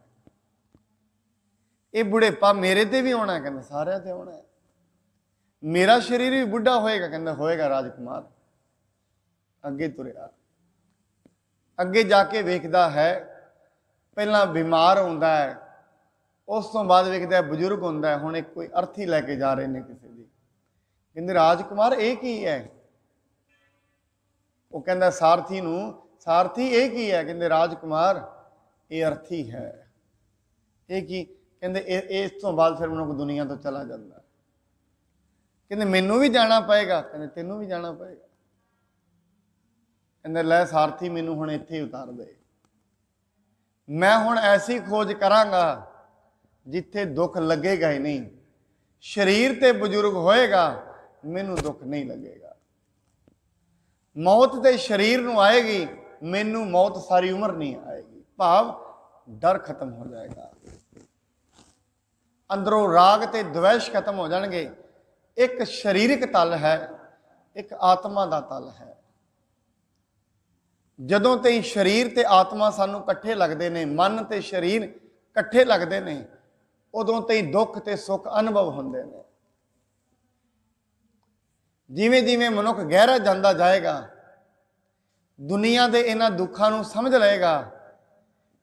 ਇਹ ਬੁਢੇਪਾ ਮੇਰੇ ਤੇ ਵੀ ਆਉਣਾ ਕਹਿੰਦੇ ਸਾਰਿਆਂ ਤੇ ਆਉਣਾ ਹੈ ਮੇਰਾ ਸਰੀਰ ਵੀ ਬੁੱਢਾ ਹੋਏਗਾ ਕਹਿੰਦਾ ਹੋਏਗਾ ਰਾਜਕੁਮਾਰ ਅੱਗੇ ਤੁਰਿਆ ਅੱਗੇ ਜਾ ਕੇ ਵੇਖਦਾ ਹੈ ਪਹਿਲਾਂ ਬਿਮਾਰ ਹੁੰਦਾ ਹੈ ਉਸ ਤੋਂ ਬਾਅਦ ਵੇਖਦਾ ਹੈ ਬਜ਼ੁਰਗ ਹੁੰਦਾ ਹੈ ਹੁਣ ਇੱਕ ਕੋਈ ਅਰਥੀ ਲੈ ਕੇ ਜਾ ਰਹੇ ਨੇ ਕਿਸੇ ਦੀ ਕਹਿੰਦੇ ਰਾਜਕੁਮਾਰ ਇਹ ਕੀ ਹੈ ਉਹ ਕਹਿੰਦਾ ਸਾਰਥੀ ਨੂੰ ਸਾਰਥੀ ਇਹ ਕੀ ਹੈ ਕਹਿੰਦੇ ਰਾਜਕੁਮਾਰ ਇਹ ਅਰਥੀ ਹੈ ਇਹ ਕੀ ਕਹਿੰਦੇ ਇਸ ਤੋਂ ਬਾਅਦ ਫਿਰ ਮਨੁੱਖ ਦੁਨੀਆ ਤੋਂ ਚਲਾ ਜਾਂਦਾ ਕਹਿੰਦੇ ਮੈਨੂੰ ਵੀ ਜਾਣਾ ਪਏਗਾ ਕਹਿੰਦੇ ਤੈਨੂੰ ਵੀ ਜਾਣਾ ਪਏਗਾ ਕਹਿੰਦੇ ਲੈ ਸਾਰਥੀ ਮੈਨੂੰ ਹੁਣ ਇੱਥੇ ਉਤਾਰ ਦੇ ਮੈਂ ਹੁਣ ਐਸੀ ਖੋਜ ਕਰਾਂਗਾ ਜਿੱਥੇ ਦੁੱਖ ਲੱਗੇਗਾ ਹੀ ਨਹੀਂ ਸਰੀਰ ਤੇ ਬਜ਼ੁਰਗ ਹੋਏਗਾ ਮੈਨੂੰ ਦੁੱਖ ਨਹੀਂ ਲੱਗੇਗਾ ਮੌਤ ਤੇ ਸਰੀਰ ਨੂੰ ਆਏਗੀ ਮੈਨੂੰ ਮੌਤ ساری ਉਮਰ ਨਹੀਂ ਆਏਗੀ ਭਾਵ ਡਰ ਖਤਮ ਹੋ ਜਾਏਗਾ ਅੰਦਰੋਂ ਰਾਗ ਤੇ ਦਵੇਸ਼ ਖਤਮ ਹੋ ਜਾਣਗੇ ਇੱਕ ਸਰੀਰਕ ਤਲ ਹੈ ਇੱਕ ਆਤਮਾ ਦਾ ਤਲ ਹੈ ਜਦੋਂ ਤੇ ਸਰੀਰ ਤੇ ਆਤਮਾ ਸਾਨੂੰ ਇਕੱਠੇ ਲੱਗਦੇ ਨੇ ਮਨ ਤੇ ਸਰੀਰ ਇਕੱਠੇ ਲੱਗਦੇ ਨੇ ਉਦੋਂ ਤੇ ਦੁੱਖ ਤੇ ਸੁੱਖ ਅਨੁਭਵ ਹੁੰਦੇ ਨੇ ਜਿਵੇਂ ਜਿਵੇਂ ਮਨੁੱਖ ਗਹਿਰਾ ਜਾਂਦਾ ਜਾਏਗਾ ਦੁਨੀਆ ਦੇ ਇਹਨਾਂ ਦੁੱਖਾਂ ਨੂੰ ਸਮਝ ਲਏਗਾ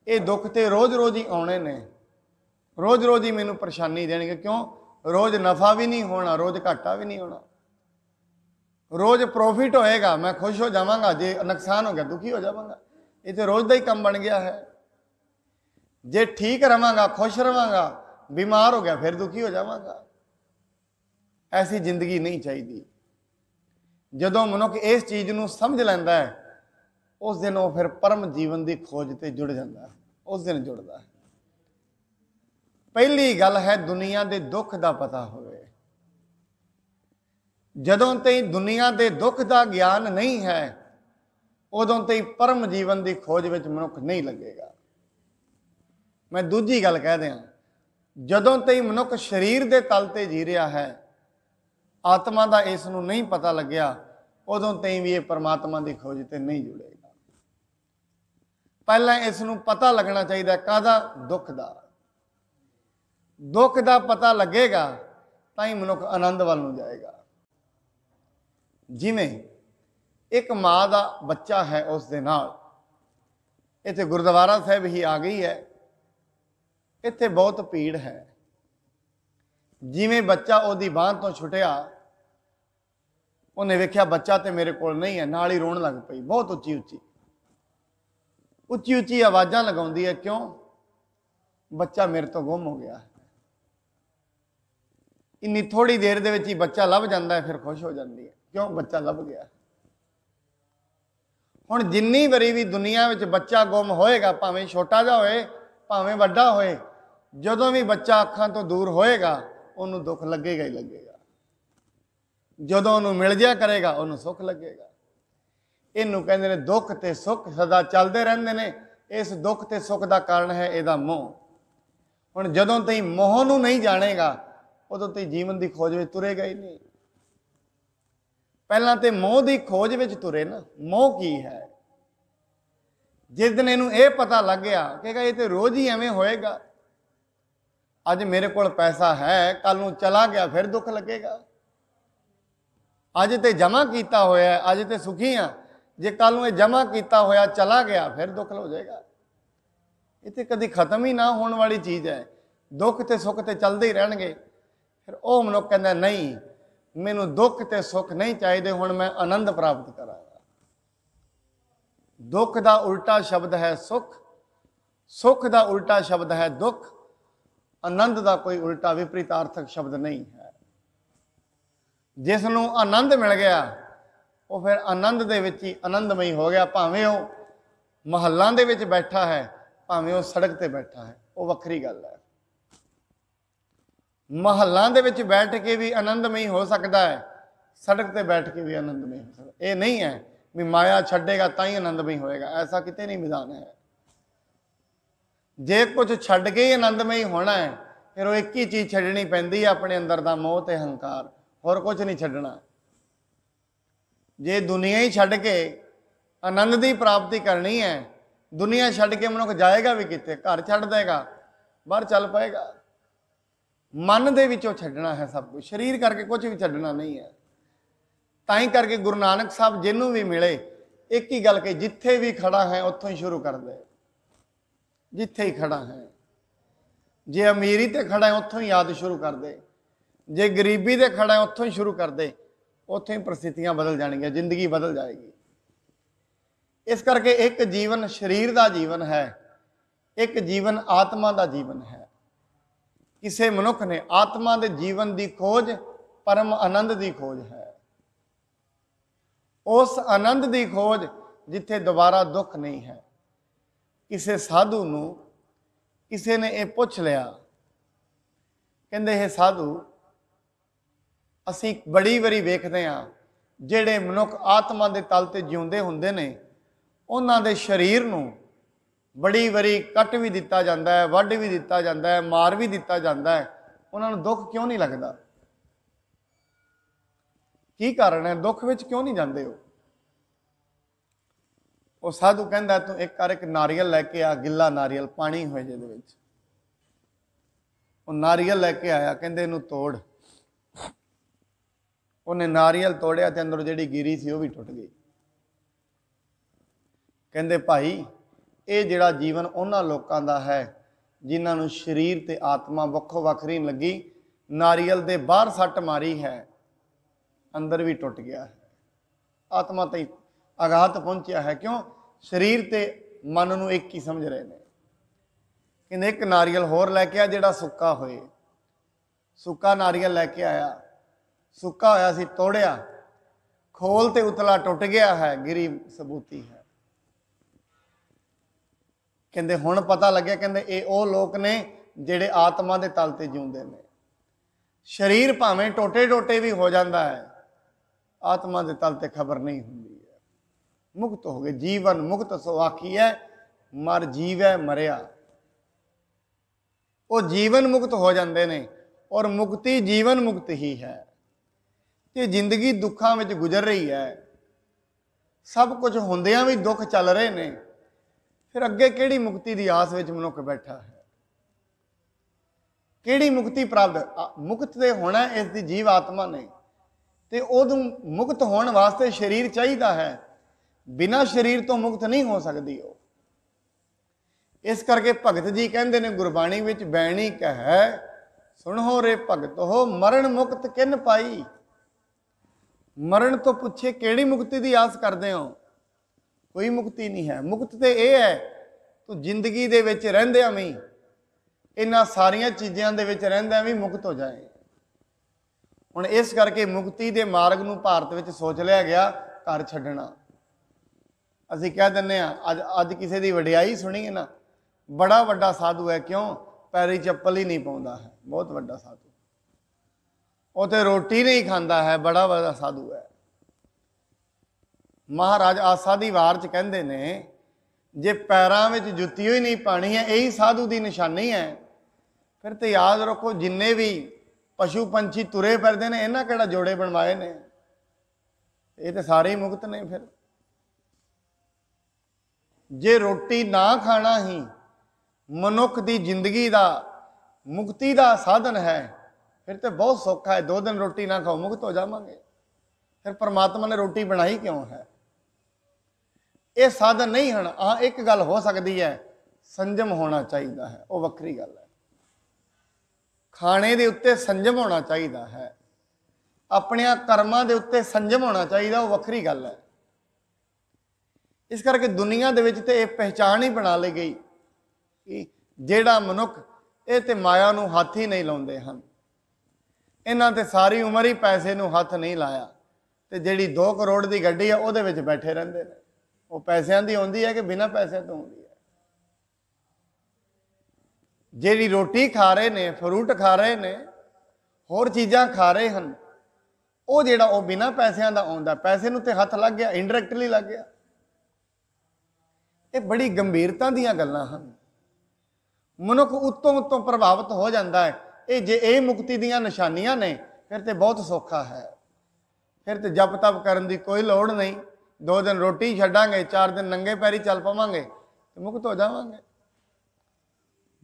ਇਹ ਦੁੱਖ ਤੇ ਰੋਜ਼-ਰੋਜ਼ ਹੀ ਆਉਣੇ ਨੇ ਰੋਜ਼-ਰੋਜ਼ ਹੀ ਮੈਨੂੰ ਪਰੇਸ਼ਾਨੀ ਦੇਣਗੇ ਕਿਉਂ ਰੋਜ਼ ਨਫਾ ਵੀ ਨਹੀਂ ਹੋਣਾ ਰੋਜ਼ ਘਾਟਾ ਵੀ ਨਹੀਂ ਹੋਣਾ ਰੋਜ਼ ਪ੍ਰੋਫਿਟ ਹੋਏਗਾ ਮੈਂ ਖੁਸ਼ ਹੋ ਜਾਵਾਂਗਾ ਜੇ ਨੁਕਸਾਨ ਹੋ ਗਿਆ ਦੁਖੀ ਹੋ ਜਾਵਾਂਗਾ ਇਹ ਤੇ ਰੋਜ਼ ਦਾ ਹੀ ਕੰਮ ਬਣ ਗਿਆ ਹੈ ਜੇ ਠੀਕ ਰਵਾਂਗਾ ਖੁਸ਼ ਰਵਾਂਗਾ ਬਿਮਾਰ ਹੋ ਗਿਆ ਫਿਰ ਦੁਖੀ ਹੋ ਜਾਵਾਂਗਾ ਐਸੀ ਜ਼ਿੰਦਗੀ ਨਹੀਂ ਚਾਹੀਦੀ ਜਦੋਂ ਮਨੁੱਖ ਇਸ ਚੀਜ਼ ਨੂੰ ਸਮਝ ਲੈਂਦਾ ਹੈ ਉਸ ਦਿਨ ਉਹ ਫਿਰ ਪਰਮ ਜੀਵਨ ਦੀ ਖੋਜ ਤੇ ਜੁੜ ਜਾਂਦਾ ਉਸ ਦਿਨ ਜੁੜਦਾ ਹੈ ਪਹਿਲੀ ਗੱਲ ਹੈ ਦੁਨੀਆ ਦੇ ਦੁੱਖ ਦਾ ਪਤਾ ਹੋਵੇ ਜਦੋਂ ਤਈ ਦੁਨੀਆ ਦੇ ਦੁੱਖ ਦਾ ਗਿਆਨ ਨਹੀਂ ਹੈ ਉਦੋਂ ਤਈ ਪਰਮ ਜੀਵਨ ਦੀ ਖੋਜ ਵਿੱਚ ਮਨੁੱਖ ਨਹੀਂ ਲੱਗੇਗਾ ਮੈਂ ਦੂਜੀ ਗੱਲ ਕਹਿ ਦਿਆਂ ਜਦੋਂ ਤਈ ਮਨੁੱਖ ਸਰੀਰ ਦੇ ਤਲ ਤੇ ਜੀ ਰਿਹਾ ਹੈ ਆਤਮਾ ਦਾ ਇਸ ਨੂੰ ਨਹੀਂ ਪਤਾ ਲੱਗਿਆ ਉਦੋਂ ਤਈ ਵੀ ਇਹ ਪਰਮਾਤਮਾ ਦੀ ਖੋਜ ਤੇ ਨਹੀਂ ਜੁੜੇਗਾ ਪਹਿਲਾਂ ਇਸ ਨੂੰ ਪਤਾ ਲੱਗਣਾ ਚਾਹੀਦਾ ਕਾਦਾ ਦੁੱਖ ਦਾ ਦੁੱਖ ਦਾ ਪਤਾ ਲੱਗੇਗਾ ਤਾਂ ਹੀ ਮਨੁੱਖ ਆਨੰਦ ਵੱਲ ਨੂੰ ਜਾਏਗਾ ਜਿਵੇਂ ਇੱਕ ਮਾਂ ਦਾ ਬੱਚਾ ਹੈ ਉਸ ਦੇ ਨਾਲ ਇੱਥੇ ਗੁਰਦੁਆਰਾ ਸਾਹਿਬ ਹੀ ਆ ਗਈ ਹੈ ਇੱਥੇ ਬਹੁਤ ਭੀੜ ਹੈ ਜਿਵੇਂ ਬੱਚਾ ਉਹਦੀ ਬਾਹ ਤੋਂ ਛੁੱਟਿਆ ਉਹਨੇ ਵੇਖਿਆ ਬੱਚਾ ਤੇ ਮੇਰੇ ਕੋਲ ਨਹੀਂ ਹੈ ਨਾਲ ਹੀ ਰੋਣ ਲੱਗ ਪਈ ਬਹੁਤ ਉੱਚੀ ਉੱਚੀ ਉੱਚੀ ਉੱਚੀ ਆਵਾਜ਼ਾਂ ਲਗਾਉਂਦੀ ਹੈ ਕਿਉਂ ਬੱਚਾ ਮੇਰੇ ਤੋਂ ਗੁੰਮ ਹੋ ਗਿਆ ਇੰਨੀ ਥੋੜੀ ਦੇਰ ਦੇ ਵਿੱਚ ਹੀ ਬੱਚਾ ਲੱਭ ਜਾਂਦਾ ਹੈ ਫਿਰ ਖੁਸ਼ ਹੋ ਜਾਂਦੀ ਹੈ ਕਿਉਂ ਬੱਚਾ ਲੱਭ ਗਿਆ ਹੁਣ ਜਿੰਨੀ ਵਾਰੀ ਵੀ ਦੁਨੀਆ ਵਿੱਚ ਬੱਚਾ ਗੁੰਮ ਹੋਏਗਾ ਭਾਵੇਂ ਛੋਟਾ ਜਿਹਾ ਹੋਏ ਭਾਵੇਂ ਵੱਡਾ ਹੋਏ ਜਦੋਂ ਵੀ ਬੱਚਾ ਅੱਖਾਂ ਤੋਂ ਦੂਰ ਹੋਏਗਾ ਉਹਨੂੰ ਦੁੱਖ ਲੱਗੇਗਾ ਹੀ ਲੱਗੇਗਾ ਜਦੋਂ ਉਹਨੂੰ ਮਿਲ ਜਿਆ ਕਰੇਗਾ ਉਹਨੂੰ ਸੁੱਖ ਲੱਗੇਗਾ ਇਹਨੂੰ ਕਹਿੰਦੇ ਨੇ ਦੁੱਖ ਤੇ ਸੁੱਖ ਸਦਾ ਚੱਲਦੇ ਰਹਿੰਦੇ ਨੇ ਇਸ ਦੁੱਖ ਤੇ ਸੁੱਖ ਦਾ ਕਾਰਨ ਹੈ ਇਹਦਾ ਮੋਹ ਹੁਣ ਜਦੋਂ ਤਈ ਮੋਹ ਨੂੰ ਨਹੀਂ ਜਾਣੇਗਾ ਉਦੋਂ ਤੇ ਜੀਵਨ ਦੀ ਖੋਜ ਵਿੱਚ ਤੁਰੇ ਗਏ ਨਹੀਂ ਪਹਿਲਾਂ ਤੇ ਮੋਹ ਦੀ ਖੋਜ ਵਿੱਚ ਤੁਰੇ ਨਾ ਮੋਹ ਕੀ ਹੈ ਜਿਸ ਦਿਨ ਇਹਨੂੰ ਇਹ ਪਤਾ ਲੱਗ ਗਿਆ ਕਿ ਇਹ ਤੇ ਰੋਜ਼ ਹੀ ਐਵੇਂ ਹੋਏਗਾ ਅੱਜ ਮੇਰੇ ਕੋਲ ਪੈਸਾ ਹੈ ਕੱਲ ਨੂੰ ਚਲਾ ਗਿਆ ਫਿਰ ਦੁੱਖ ਲੱਗੇਗਾ ਅੱਜ ਤੇ ਜਮਾ ਕੀਤਾ ਹੋਇਆ ਅੱਜ ਤੇ ਸੁਖੀ ਆ ਜੇ ਕੱਲ ਨੂੰ ਇਹ ਜਮਾ ਕੀਤਾ ਹੋਇਆ ਚਲਾ ਗਿਆ ਫਿਰ ਦੁੱਖ ਹੋ ਜਾਏਗਾ ਇਹ ਤੇ ਕਦੀ ਖਤਮ ਹੀ ਨਾ ਹੋਣ ਵਾਲੀ ਚੀਜ਼ ਹੈ ਦੁੱਖ ਤੇ ਸੁੱਖ ਤੇ ਚੱਲਦੇ ਹੀ ਰਹਿਣਗੇ ਫਿਰ ਉਹ ਮਨੁੱਖ ਕਹਿੰਦਾ ਨਹੀਂ ਮੈਨੂੰ ਦੁੱਖ ਤੇ ਸੁੱਖ ਨਹੀਂ ਚਾਹੀਦੇ ਹੁਣ ਮੈਂ ਆਨੰਦ ਪ੍ਰਾਪਤ ਕਰਾਂਗਾ ਦੁੱਖ ਦਾ ਉਲਟਾ ਸ਼ਬਦ ਹੈ ਸੁੱਖ ਸੁੱਖ ਦਾ ਉਲਟਾ ਸ਼ਬਦ ਹੈ ਦੁੱਖ ਆਨੰਦ ਦਾ ਕੋਈ ਉਲਟਾ ਵਿਪਰੀਤਾਰਥਕ ਸ਼ਬਦ ਨਹੀਂ ਹੈ ਜਿਸ ਨੂੰ ਆਨੰਦ ਮਿਲ ਗਿਆ ਉਹ ਫਿਰ ਆਨੰਦ ਦੇ ਵਿੱਚ ਹੀ ਆਨੰਦਮਈ ਹੋ ਗਿਆ ਭਾਵੇਂ ਉਹ ਮਹੱਲਾਂ ਦੇ ਵਿੱਚ ਬੈਠਾ ਹੈ ਭਾਵੇਂ ਉਹ ਸੜਕ ਤੇ ਬੈਠਾ ਹੈ ਉਹ ਵੱਖਰੀ ਗੱਲ ਹੈ ਮਹੱਲਾਂ ਦੇ ਵਿੱਚ ਬੈਠ ਕੇ ਵੀ ਆਨੰਦਮਈ ਹੋ ਸਕਦਾ ਹੈ ਸੜਕ ਤੇ ਬੈਠ ਕੇ ਵੀ ਆਨੰਦਮਈ ਹੋ ਸਕਦਾ ਇਹ ਨਹੀਂ ਹੈ ਵੀ ਮਾਇਆ ਛੱਡੇਗਾ ਤਾਂ ਹੀ ਆਨੰਦਮਈ ਹੋਏਗਾ ਐਸਾ ਕਿਤੇ ਨਹੀਂ ਵਿਧਾਨ ਹੈ ਜੇ ਕੁਝ ਛੱਡ ਕੇ ਹੀ ਆਨੰਦਮਈ ਹੋਣਾ ਹੈ ਫਿਰ ਉਹ ਇੱਕ ਹੀ ਚੀਜ਼ ਛੱਡਣੀ ਪੈਂਦੀ ਹੈ ਆਪਣੇ ਅੰਦਰ ਦਾ ਮੋਹ ਤੇ ਹੰਕਾਰ ਹੋਰ ਕੁਝ ਨਹੀਂ ਛੱਡਣਾ ਜੇ ਦੁਨੀਆ ਹੀ ਛੱਡ ਕੇ ਆਨੰਦ ਦੀ ਪ੍ਰਾਪਤੀ ਕਰਨੀ ਹੈ ਦੁਨੀਆ ਛੱਡ ਕੇ ਮਨੁੱਖ ਜਾਏਗਾ ਵੀ ਕਿੱਥੇ ਘਰ ਛੱਡ ਦੇਗਾ ਬਾਹਰ ਚੱਲ ਪਏਗਾ ਮਨ ਦੇ ਵਿੱਚੋਂ ਛੱਡਣਾ ਹੈ ਸਭ ਕੁਝ ਸਰੀਰ ਕਰਕੇ ਕੁਝ ਵੀ ਛੱਡਣਾ ਨਹੀਂ ਹੈ ਤਾਂ ਹੀ ਕਰਕੇ ਗੁਰੂ ਨਾਨਕ ਸਾਹਿਬ ਜਿਹਨੂੰ ਵੀ ਮਿਲੇ ਇੱਕ ਹੀ ਗੱਲ ਕਹੇ ਜਿੱਥੇ ਵੀ ਖੜਾ ਹੈ ਉੱਥੋਂ ਹੀ ਸ਼ੁਰੂ ਕਰ ਦੇ ਜਿੱਥੇ ਹੀ ਖੜਾ ਹੈ ਜੇ ਅਮੀਰੀ ਤੇ ਖੜਾ ਹੈ ਉੱਥੋਂ ਹੀ ਯਾਦ ਸ਼ੁਰੂ ਕਰ ਦੇ ਜੇ ਗਰੀਬੀ ਤੇ ਖੜਾ ਹੈ ਉੱਥੋਂ ਹੀ ਸ਼ੁਰੂ ਕਰ ਦੇ ਹੀ ਪ੍ਰਸਥਿਤੀਆਂ ਬਦਲ ਜਾਣਗੀਆਂ ਜ਼ਿੰਦਗੀ ਬਦਲ ਜਾਏਗੀ ਇਸ ਕਰਕੇ ਇੱਕ ਜੀਵਨ ਸਰੀਰ ਦਾ ਜੀਵਨ ਹੈ ਇੱਕ ਜੀਵਨ ਆਤਮਾ ਦਾ ਜੀਵਨ ਹੈ ਕਿਸੇ ਮਨੁੱਖ ਨੇ ਆਤਮਾ ਦੇ ਜੀਵਨ ਦੀ ਖੋਜ ਪਰਮ ਆਨੰਦ ਦੀ ਖੋਜ ਹੈ ਉਸ ਆਨੰਦ ਦੀ ਖੋਜ ਜਿੱਥੇ ਦੁਬਾਰਾ ਦੁੱਖ ਨਹੀਂ ਹੈ ਕਿਸੇ ਸਾਧੂ ਨੂੰ ਕਿਸੇ ਨੇ ਇਹ ਪੁੱਛ ਲਿਆ ਕਹਿੰਦੇ ਹੈ ਸਾਧੂ ਅਸੀਂ ਬੜੀ ਵਾਰੀ ਵੇਖਦੇ ਆ ਜਿਹੜੇ ਮਨੁੱਖ ਆਤਮਾ ਦੇ ਤਲ ਤੇ ਜਿਉਂਦੇ ਹੁੰਦੇ ਨੇ ਉਹਨਾਂ ਦੇ ਸਰੀਰ ਨੂੰ ਬੜੀ ਵਰੀ ਕੱਟ ਵੀ ਦਿੱਤਾ ਜਾਂਦਾ ਹੈ ਵੱਢ ਵੀ ਦਿੱਤਾ ਜਾਂਦਾ ਹੈ ਮਾਰ ਵੀ ਦਿੱਤਾ ਜਾਂਦਾ ਹੈ ਉਹਨਾਂ ਨੂੰ ਦੁੱਖ ਕਿਉਂ ਨਹੀਂ ਲੱਗਦਾ ਕੀ ਕਾਰਨ ਹੈ ਦੁੱਖ ਵਿੱਚ ਕਿਉਂ ਨਹੀਂ ਜਾਂਦੇ ਹੋ ਉਹ ਸਾਧੂ ਕਹਿੰਦਾ ਤੂੰ ਇੱਕ ਕਰ ਇੱਕ ਨਾਰੀਅਲ ਲੈ ਕੇ ਆ ਗਿੱਲਾ ਨਾਰੀਅਲ ਪਾਣੀ ਹੋਏ ਜਿਹਦੇ ਵਿੱਚ ਉਹ ਨਾਰੀਅਲ ਲੈ ਕੇ ਆਇਆ ਕਹਿੰਦੇ ਇਹਨੂੰ ਤੋੜ ਉਹਨੇ ਨਾਰੀਅਲ ਤੋੜਿਆ ਤੇ ਅੰਦਰ ਜਿਹੜੀ ਗਿਰੀ ਸੀ ਉਹ ਵੀ ਟੁੱਟ ਗਈ ਕਹਿੰਦੇ ਭਾਈ ਇਹ ਜਿਹੜਾ ਜੀਵਨ ਉਹਨਾਂ ਲੋਕਾਂ ਦਾ ਹੈ ਜਿਨ੍ਹਾਂ ਨੂੰ ਸਰੀਰ ਤੇ ਆਤਮਾ ਵੱਖੋ ਵੱਖਰੀ ਲੱਗੀ ਨਾਰੀਅਲ ਦੇ ਬਾਹਰ ਸੱਟ ਮਾਰੀ ਹੈ ਅੰਦਰ ਵੀ ਟੁੱਟ ਗਿਆ ਹੈ ਆਤਮਾ ਤੇ ਆਘਾਤ ਪਹੁੰਚਿਆ ਹੈ ਕਿਉਂ ਸਰੀਰ ਤੇ ਮਨ ਨੂੰ ਇੱਕ ਹੀ ਸਮਝ ਰਹੇ ਨੇ ਕਹਿੰਦੇ ਇੱਕ ਨਾਰੀਅਲ ਹੋਰ ਲੈ ਕੇ ਆ ਜਿਹੜਾ ਸੁੱਕਾ ਹੋਏ ਸੁੱਕਾ ਨਾਰੀਅਲ ਲੈ ਕੇ ਆਇਆ ਸੁੱਕਾ ਹੋਇਆ ਸੀ ਤੋੜਿਆ ਖੋਲ ਤੇ ਉਤਲਾ ਟੁੱਟ ਗਿਆ ਹੈ ਗਰੀਬ ਸਬੂਤੀ ਕਹਿੰਦੇ ਹੁਣ ਪਤਾ ਲੱਗਿਆ ਕਹਿੰਦੇ ਇਹ ਉਹ ਲੋਕ ਨੇ ਜਿਹੜੇ ਆਤਮਾ ਦੇ ਤਲ ਤੇ ਜਿਉਂਦੇ ਨੇ ਸਰੀਰ ਭਾਵੇਂ ਟੋਟੇ-ਟੋਟੇ ਵੀ ਹੋ ਜਾਂਦਾ ਹੈ ਆਤਮਾ ਦੇ ਤਲ ਤੇ ਖਬਰ ਨਹੀਂ ਹੁੰਦੀ ਹੈ ਮੁਕਤ ਹੋ ਗਏ ਜੀਵਨ ਮੁਕਤ ਸੁਆਖੀ ਹੈ ਮਰ ਜੀਵੈ ਮਰਿਆ ਉਹ ਜੀਵਨ ਮੁਕਤ ਹੋ ਜਾਂਦੇ ਨੇ ਔਰ ਮੁਕਤੀ ਜੀਵਨ ਮੁਕਤ ਹੀ ਹੈ ਤੇ ਜ਼ਿੰਦਗੀ ਦੁੱਖਾਂ ਵਿੱਚ ਗੁਜ਼ਰ ਰਹੀ ਹੈ ਸਭ ਕੁਝ ਹੁੰਦਿਆਂ ਵੀ ਦੁੱਖ ਚੱਲ ਰਹੇ ਨੇ ਫਿਰ ਅੱਗੇ ਕਿਹੜੀ ਮੁਕਤੀ ਦੀ ਆਸ ਵਿੱਚ ਮਨੁੱਖ ਬੈਠਾ ਹੈ ਕਿਹੜੀ ਮੁਕਤੀ ਪ੍ਰਾਪਤ ਮੁਕਤ ਤੇ ਹੋਣਾ ਇਸ ਦੀ ਜੀਵ ਆਤਮਾ ਨੇ ਤੇ ਉਦੋਂ ਮੁਕਤ ਹੋਣ ਵਾਸਤੇ ਸਰੀਰ ਚਾਹੀਦਾ ਹੈ ਬਿਨਾਂ ਸਰੀਰ ਤੋਂ ਮੁਕਤ ਨਹੀਂ ਹੋ ਸਕਦੀ ਉਹ ਇਸ ਕਰਕੇ ਭਗਤ ਜੀ ਕਹਿੰਦੇ ਨੇ ਗੁਰਬਾਣੀ ਵਿੱਚ ਬੈਣੀ ਕਹੈ ਸੁਣੋ ਰੇ ਭਗਤ ਹੋ ਮਰਨ ਮੁਕਤ ਕਿਨ ਪਾਈ ਮਰਨ ਤੋਂ ਪੁੱਛੇ ਕਿਹੜੀ ਮੁਕਤੀ ਦੀ ਆਸ ਕਰਦੇ ਹੋ ਕੋਈ ਮੁਕਤੀ ਨਹੀਂ ਹੈ ਮੁਕਤ ਤੇ ਇਹ ਹੈ ਤੂੰ ਜ਼ਿੰਦਗੀ ਦੇ ਵਿੱਚ ਰਹਿੰਦਿਆਂ ਵੀ ਇਹਨਾਂ ਸਾਰੀਆਂ ਚੀਜ਼ਾਂ ਦੇ ਵਿੱਚ ਰਹਿੰਦਿਆਂ ਵੀ ਮੁਕਤ ਹੋ ਜਾਏ ਹੁਣ ਇਸ ਕਰਕੇ ਮੁਕਤੀ ਦੇ ਮਾਰਗ ਨੂੰ ਭਾਰਤ ਵਿੱਚ ਸੋਚ ਲਿਆ ਗਿਆ ਘਰ ਛੱਡਣਾ ਅਸੀਂ ਕਹਿ ਦਿੰਨੇ ਆ ਅੱਜ ਅੱਜ ਕਿਸੇ ਦੀ ਵਡਿਆਈ ਸੁਣੀ ਹੈ ਨਾ ਬੜਾ ਵੱਡਾ ਸਾਧੂ ਹੈ ਕਿਉਂ ਪੈਰੀ ਚੱਪਲ ਹੀ ਨਹੀਂ ਪਾਉਂਦਾ ਹੈ ਬਹੁਤ ਵੱਡਾ ਸਾਧੂ ਉਹ ਤੇ ਰੋਟੀ ਨਹੀਂ ਖਾਂਦਾ ਹੈ ਬੜਾ ਵੱਡਾ ਸਾਧੂ ਹੈ ਮਹਾਰਾਜ ਆਸਾ ਦੀ ਵਾਰ ਚ ਕਹਿੰਦੇ ਨੇ ਜੇ ਪੈਰਾਂ ਵਿੱਚ ਜੁੱਤੀ ਹੋਈ ਨਹੀਂ ਪਾਣੀ ਹੈ ਇਹੀ ਸਾਧੂ ਦੀ ਨਿਸ਼ਾਨੀ ਹੈ ਫਿਰ ਤੇ ਯਾਦ ਰੱਖੋ ਜਿੰਨੇ ਵੀ ਪਸ਼ੂ ਪੰਛੀ ਤੁਰੇ ਫਿਰਦੇ ਨੇ ਇਹਨਾਂ ਕਿਹੜਾ ਜੋੜੇ ਬਣਵਾਏ ਨੇ ਇਹ ਤੇ ਸਾਰੇ ਹੀ ਮੁਕਤ ਨੇ ਫਿਰ ਜੇ ਰੋਟੀ ਨਾ ਖਾਣਾ ਹੀ ਮਨੁੱਖ ਦੀ ਜ਼ਿੰਦਗੀ ਦਾ ਮੁਕਤੀ ਦਾ ਸਾਧਨ ਹੈ ਫਿਰ ਤੇ ਬਹੁਤ ਸੌਖਾ ਹੈ ਦੋ ਦਿਨ ਰੋਟੀ ਨਾ ਖਾਓ ਮੁਕਤ ਹੋ ਜਾਵਾਂਗੇ ਫਿਰ ਪਰਮਾਤਮਾ ਨੇ ਰੋਟੀ ਬਣਾਈ ਕਿਉਂ ਹੈ ਇਹ ਸਾਧਨ ਨਹੀਂ ਹਨ ਆ ਇੱਕ ਗੱਲ ਹੋ ਸਕਦੀ ਹੈ ਸੰਜਮ ਹੋਣਾ ਚਾਹੀਦਾ ਹੈ ਉਹ ਵੱਖਰੀ ਗੱਲ ਹੈ ਖਾਣੇ ਦੇ ਉੱਤੇ ਸੰਜਮ ਹੋਣਾ ਚਾਹੀਦਾ ਹੈ ਆਪਣਿਆਂ ਕਰਮਾਂ ਦੇ ਉੱਤੇ ਸੰਜਮ ਹੋਣਾ ਚਾਹੀਦਾ ਉਹ ਵੱਖਰੀ ਗੱਲ ਹੈ ਇਸ ਕਰਕੇ ਦੁਨੀਆ ਦੇ ਵਿੱਚ ਤੇ ਇਹ ਪਹਿਚਾਣ ਹੀ ਬਣਾ ਲਈ ਗਈ ਕਿ ਜਿਹੜਾ ਮਨੁੱਖ ਇਹ ਤੇ ਮਾਇਆ ਨੂੰ ਹੱਥ ਹੀ ਨਹੀਂ ਲਾਉਂਦੇ ਹਨ ਇਹਨਾਂ ਤੇ ਸਾਰੀ ਉਮਰ ਹੀ ਪੈਸੇ ਨੂੰ ਹੱਥ ਨਹੀਂ ਲਾਇਆ ਤੇ ਜਿਹੜੀ 2 ਕਰੋੜ ਦੀ ਗੱਡੀ ਆ ਉਹਦੇ ਵਿੱਚ ਬੈਠੇ ਰਹਿੰਦੇ ਨੇ ਉਹ ਪੈਸਿਆਂ ਦੀ ਹੁੰਦੀ ਹੈ ਕਿ ਬਿਨਾਂ ਪੈਸਿਆਂ ਤੋਂ ਹੁੰਦੀ ਹੈ ਜਿਹੜੀ ਰੋਟੀ ਖਾ ਰਹੇ ਨੇ ਫਰੂਟ ਖਾ ਰਹੇ ਨੇ ਹੋਰ ਚੀਜ਼ਾਂ ਖਾ ਰਹੇ ਹਨ ਉਹ ਜਿਹੜਾ ਉਹ ਬਿਨਾਂ ਪੈਸਿਆਂ ਦਾ ਆਉਂਦਾ ਪੈਸੇ ਨੂੰ ਤੇ ਹੱਥ ਲੱਗ ਗਿਆ ਇਨਡਾਇਰੈਕਟਲੀ ਲੱਗ ਗਿਆ ਇਹ ਬੜੀ ਗੰਭੀਰਤਾ ਦੀਆਂ ਗੱਲਾਂ ਹਨ ਮਨੁੱਖ ਉਤੋਂ ਉਤੋਂ ਪ੍ਰਭਾਵਿਤ ਹੋ ਜਾਂਦਾ ਹੈ ਇਹ ਜੇ ਇਹ ਮੁਕਤੀ ਦੀਆਂ ਨਿਸ਼ਾਨੀਆਂ ਨੇ ਫਿਰ ਤੇ ਬਹੁਤ ਸੌਖਾ ਹੈ ਫਿਰ ਤੇ ਜਪ ਤਪ ਕਰਨ ਦੀ ਕੋਈ ਲੋੜ ਨਹੀਂ ਦੋ ਦਿਨ ਰੋਟੀ ਛੱਡਾਂਗੇ ਚਾਰ ਦਿਨ ਨੰਗੇ ਪੈਰੀ ਚੱਲ ਪਵਾਂਗੇ ਤੇ ਮੁਕਤ ਹੋ ਜਾਵਾਂਗੇ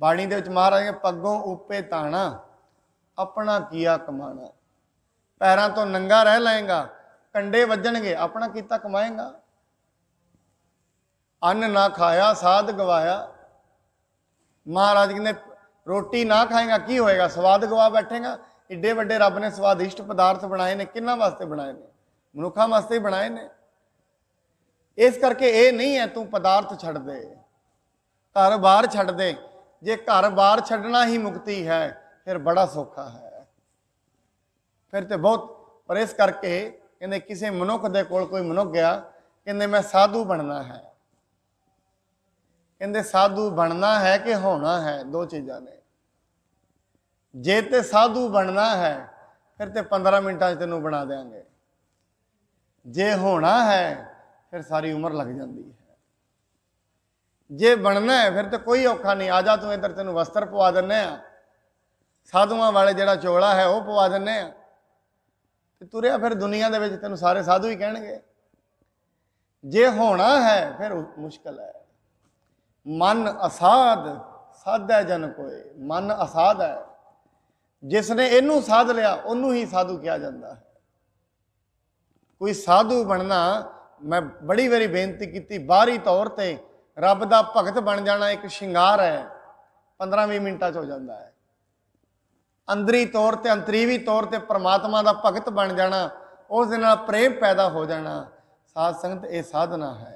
ਬਾਣੀ ਦੇ ਵਿੱਚ ਮਹਾਰਾਜ ਨੇ ਪੱਗੋਂ ਉੱਪੇ ਤਾਣਾ ਆਪਣਾ ਕੀਆ ਕਮਾਣਾ ਪੈਰਾਂ ਤੋਂ ਨੰਗਾ ਰਹਿ ਲਏਗਾ ਕੰਡੇ ਵੱਜਣਗੇ ਆਪਣਾ ਕੀਤਾ ਕਮਾਏਗਾ ਅੰਨ ਨਾ ਖਾਇਆ ਸਾਧ ਗਵਾਇਆ ਮਹਾਰਾਜ ਨੇ ਰੋਟੀ ਨਾ ਖਾਏਗਾ ਕੀ ਹੋਏਗਾ ਸਵਾਦ ਗਵਾ ਬੈਠੇਗਾ ਏਡੇ ਵੱਡੇ ਰੱਬ ਨੇ ਸਵਾਦਿਸ਼ਟ ਪਦਾਰਥ ਬਣਾਏ ਨੇ ਕਿੰਨਾ ਵਾਸਤੇ ਬਣਾਏ ਨੇ ਮਨੁੱਖਾਂ ਵਾਸਤੇ ਬਣਾਏ ਨੇ ਇਸ ਕਰਕੇ ਇਹ ਨਹੀਂ ਹੈ ਤੂੰ ਪਦਾਰਥ ਛੱਡ ਦੇ ਘਰ ਬਾਹਰ ਛੱਡ ਦੇ ਜੇ ਘਰ ਬਾਹਰ ਛੱਡਣਾ ਹੀ ਮੁਕਤੀ ਹੈ ਫਿਰ ਬੜਾ ਸੌਖਾ ਹੈ ਫਿਰ ਤੇ ਬਹੁਤ ਪਰ ਇਸ ਕਰਕੇ ਕਹਿੰਦੇ ਕਿਸੇ ਮਨੁੱਖ ਦੇ ਕੋਲ ਕੋਈ ਮਨੁੱਖ ਗਿਆ ਕਹਿੰਦੇ ਮੈਂ ਸਾਧੂ ਬਣਨਾ ਹੈ ਕਹਿੰਦੇ ਸਾਧੂ ਬਣਨਾ ਹੈ ਕਿ ਹੋਣਾ ਹੈ ਦੋ ਚੀਜ਼ਾਂ ਨੇ ਜੇ ਤੇ ਸਾਧੂ ਬਣਨਾ ਹੈ ਫਿਰ ਤੇ 15 ਮਿੰਟਾਂ 'ਚ ਤੈਨੂੰ ਬਣਾ ਦੇਾਂਗੇ ਜੇ ਹੋਣਾ ਹੈ ਫਿਰ ਸਾਰੀ ਉਮਰ ਲੱਗ ਜਾਂਦੀ ਹੈ ਜੇ ਬਣਨਾ ਹੈ ਫਿਰ ਤਾਂ ਕੋਈ ਔਖਾ ਨਹੀਂ ਆ ਜਾ ਤੂੰ ਇੱਧਰ ਤੈਨੂੰ ਵਸਤਰ ਪਵਾ ਦਿੰਨੇ ਆ ਸਾਧੂਆਂ ਵਾਲੇ ਜਿਹੜਾ ਚੋਲਾ ਹੈ ਉਹ ਪਵਾ ਦਿੰਨੇ ਆ ਤੇ ਤੁਰਿਆ ਫਿਰ ਦੁਨੀਆ ਦੇ ਵਿੱਚ ਤੈਨੂੰ ਸਾਰੇ ਸਾਧੂ ਹੀ ਕਹਿਣਗੇ ਜੇ ਹੋਣਾ ਹੈ ਫਿਰ ਮੁਸ਼ਕਲ ਹੈ ਮਨ ਅਸਾਦ ਸਾਧੈ ਜਨ ਕੋਏ ਮਨ ਅਸਾਦ ਹੈ ਜਿਸ ਨੇ ਇਹਨੂੰ ਸਾਧ ਲਿਆ ਉਹਨੂੰ ਹੀ ਸਾਧੂ ਕਿਹਾ ਜਾਂਦਾ ਹੈ ਕੋਈ ਸਾਧੂ ਬਣਨਾ ਮੈਂ ਬੜੀ ਵਾਰੀ ਬੇਨਤੀ ਕੀਤੀ ਬਾਹਰੀ ਤੌਰ ਤੇ ਰੱਬ ਦਾ ਭਗਤ ਬਣ ਜਾਣਾ ਇੱਕ ਸ਼ਿੰਗਾਰ ਹੈ 15-20 ਮਿੰਟਾਂ 'ਚ ਹੋ ਜਾਂਦਾ ਹੈ ਅੰਦਰੀ ਤੌਰ ਤੇ ਅੰਤਰੀਵੀ ਤੌਰ ਤੇ ਪ੍ਰਮਾਤਮਾ ਦਾ ਭਗਤ ਬਣ ਜਾਣਾ ਉਸ ਦੇ ਨਾਲ ਪ੍ਰੇਮ ਪੈਦਾ ਹੋ ਜਾਣਾ ਸਾਧ ਸੰਗਤ ਇਹ ਸਾਧਨਾ ਹੈ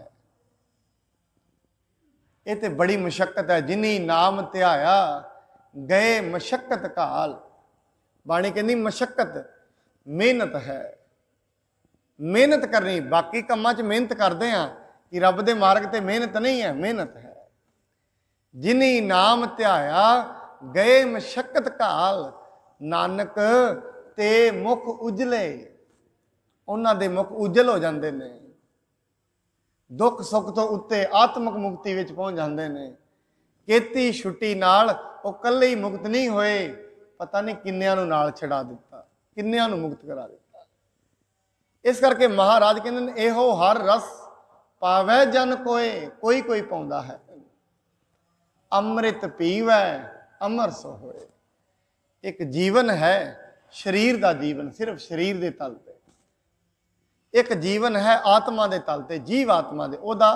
ਇਹ ਤੇ ਬੜੀ ਮੁਸ਼ਕਲ ਹੈ ਜਿਨੀ ਨਾਮ ਧਿਆਇਆ ਗਏ ਮੁਸ਼ਕਲ ਕਾਲ ਬਾਣੀ ਕਹਿੰਦੀ ਮੁਸ਼ਕਲ ਮਿਹਨਤ ਹੈ ਮਿਹਨਤ ਕਰਨੀ ਬਾਕੀ ਕੰਮਾਂ 'ਚ ਮਿਹਨਤ ਕਰਦੇ ਆ ਕਿ ਰੱਬ ਦੇ ਮਾਰਗ ਤੇ ਮਿਹਨਤ ਨਹੀਂ ਹੈ ਮਿਹਨਤ ਹੈ ਜਿਨੀ ਨਾਮ ਧਿਆਇਆ ਗਏ ਮਸ਼ਕਤ ਕਾਲ ਨਾਨਕ ਤੇ ਮੁਖ ਉਜਲੇ ਉਹਨਾਂ ਦੇ ਮੁਖ ਉਜਲ ਹੋ ਜਾਂਦੇ ਨੇ ਦੁੱਖ ਸੁੱਖ ਤੋਂ ਉੱਤੇ ਆਤਮਿਕ ਮੁਕਤੀ ਵਿੱਚ ਪਹੁੰਚ ਜਾਂਦੇ ਨੇ ਕੀਤੀ ਛੁੱਟੀ ਨਾਲ ਉਹ ਕੱਲੇ ਹੀ ਮੁਕਤ ਨਹੀਂ ਹੋਏ ਪਤਾ ਨਹੀਂ ਕਿੰਨਿਆਂ ਨੂੰ ਨਾਲ ਛਡਾ ਦਿੱਤਾ ਕਿੰਨਿਆਂ ਨੂੰ ਮੁਕਤ ਕਰਾ ਦਿੱਤਾ ਇਸ ਕਰਕੇ ਮਹਾਰਾਜ ਕਹਿੰਦੇ ਨੇ ਇਹੋ ਹਰ ਰਸ ਪਾਵੇ ਜਨ ਕੋਏ ਕੋਈ ਕੋਈ ਪਾਉਂਦਾ ਹੈ ਅੰਮ੍ਰਿਤ ਪੀਵੈ ਅਮਰ ਸੋ ਹੋਏ ਇੱਕ ਜੀਵਨ ਹੈ ਸਰੀਰ ਦਾ ਜੀਵਨ ਸਿਰਫ ਸਰੀਰ ਦੇ ਤਲ ਤੇ ਇੱਕ ਜੀਵਨ ਹੈ ਆਤਮਾ ਦੇ ਤਲ ਤੇ ਜੀਵ ਆਤਮਾ ਦੇ ਉਹਦਾ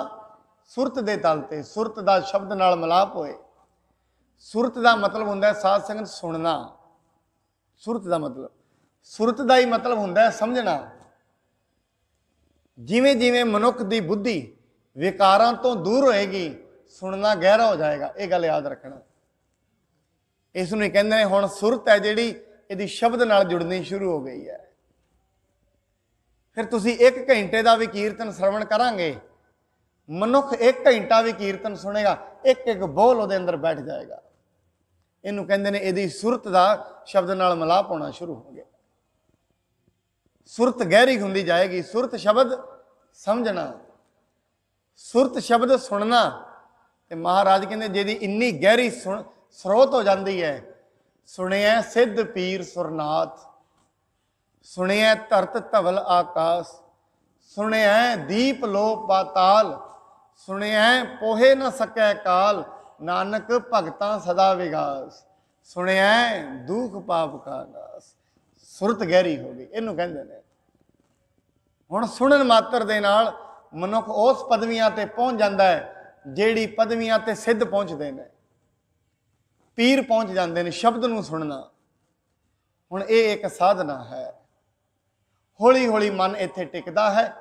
ਸੁਰਤ ਦੇ ਤਲ ਤੇ ਸੁਰਤ ਦਾ ਸ਼ਬਦ ਨਾਲ ਮਲਾਪ ਹੋਏ ਸੁਰਤ ਦਾ ਮਤਲਬ ਹੁੰਦਾ ਹੈ ਸਾਧ ਸੰਗਤ ਸੁਣਨਾ ਸੁਰਤ ਦਾ ਮਤਲਬ ਸੁਰਤ ਦਾ ਹੀ ਮਤਲਬ ਹੁੰਦਾ ਹੈ ਸਮਝਣਾ ਜਿਵੇਂ ਜਿਵੇਂ ਮਨੁੱਖ ਦੀ ਬੁੱਧੀ ਵਿਕਾਰਾਂ ਤੋਂ ਦੂਰ ਹੋਏਗੀ ਸੁਣਨਾ ਗਹਿਰਾ ਹੋ ਜਾਏਗਾ ਇਹ ਗੱਲ ਯਾਦ ਰੱਖਣਾ ਇਸ ਨੂੰ ਕਹਿੰਦੇ ਨੇ ਹੁਣ ਸੁਰਤ ਹੈ ਜਿਹੜੀ ਇਹਦੀ ਸ਼ਬਦ ਨਾਲ ਜੁੜਨੀ ਸ਼ੁਰੂ ਹੋ ਗਈ ਹੈ ਫਿਰ ਤੁਸੀਂ 1 ਘੰਟੇ ਦਾ ਵੀ ਕੀਰਤਨ ਸਰਵਣ ਕਰਾਂਗੇ ਮਨੁੱਖ 1 ਘੰਟਾ ਵੀ ਕੀਰਤਨ ਸੁਣੇਗਾ ਇੱਕ ਇੱਕ ਬੋਲ ਉਹਦੇ ਅੰਦਰ ਬੈਠ ਜਾਏਗਾ ਇਹਨੂੰ ਕਹਿੰਦੇ ਨੇ ਇਹਦੀ ਸੁਰਤ ਦਾ ਸ਼ਬਦ ਨਾਲ ਮਲਾਪ ਹੋਣਾ ਸ਼ੁਰੂ ਹੋ ਗਿਆ ਸੁਰਤ ਗਹਿਰੀ ਹੁੰਦੀ ਜਾਏਗੀ ਸੁਰਤ ਸ਼ਬਦ ਸਮਝਣਾ ਸੁਰਤ ਸ਼ਬਦ ਸੁਣਨਾ ਤੇ ਮਹਾਰਾਜ ਕਹਿੰਦੇ ਜਿਹਦੀ ਇੰਨੀ ਗਹਿਰੀ ਸਰੋਤ ਹੋ ਜਾਂਦੀ ਹੈ ਸੁਣਿਆ ਸਿੱਧ ਪੀਰ ਸੁਰਨਾਥ ਸੁਣਿਆ ਧਰਤ ਧਵਲ ਆਕਾਸ਼ ਸੁਣਿਆ ਦੀਪ ਲੋ ਪਾਤਾਲ ਸੁਣਿਆ ਪੋਹੇ ਨਾ ਸਕੈ ਕਾਲ ਨਾਨਕ ਭਗਤਾਂ ਸਦਾ ਵਿਗਾਸ ਸੁਣਿਆ ਦੁਖ ਪਾਪ ਕਾ ਨਾਸ ਸੁਰਤ ਗਹਿਰੀ ਹੋ ਗਈ ਇਹਨੂੰ ਕਹਿੰਦੇ ਨੇ ਹੁਣ ਸੁਣਨ ਮਾਤਰ ਦੇ ਨਾਲ ਮਨੁੱਖ ਉਸ ਪਦਵੀਆਂ ਤੇ ਪਹੁੰਚ ਜਾਂਦਾ ਹੈ ਜਿਹੜੀ ਪਦਵੀਆਂ ਤੇ ਸਿੱਧ ਪਹੁੰਚਦੇ ਨੇ ਪੀਰ ਪਹੁੰਚ ਜਾਂਦੇ ਨੇ ਸ਼ਬਦ ਨੂੰ ਸੁਣਨਾ ਹੁਣ ਇਹ ਇੱਕ ਸਾਧਨਾ ਹੈ ਹੌਲੀ ਹੌਲੀ ਮਨ ਇੱਥੇ ਟਿਕਦਾ ਹੈ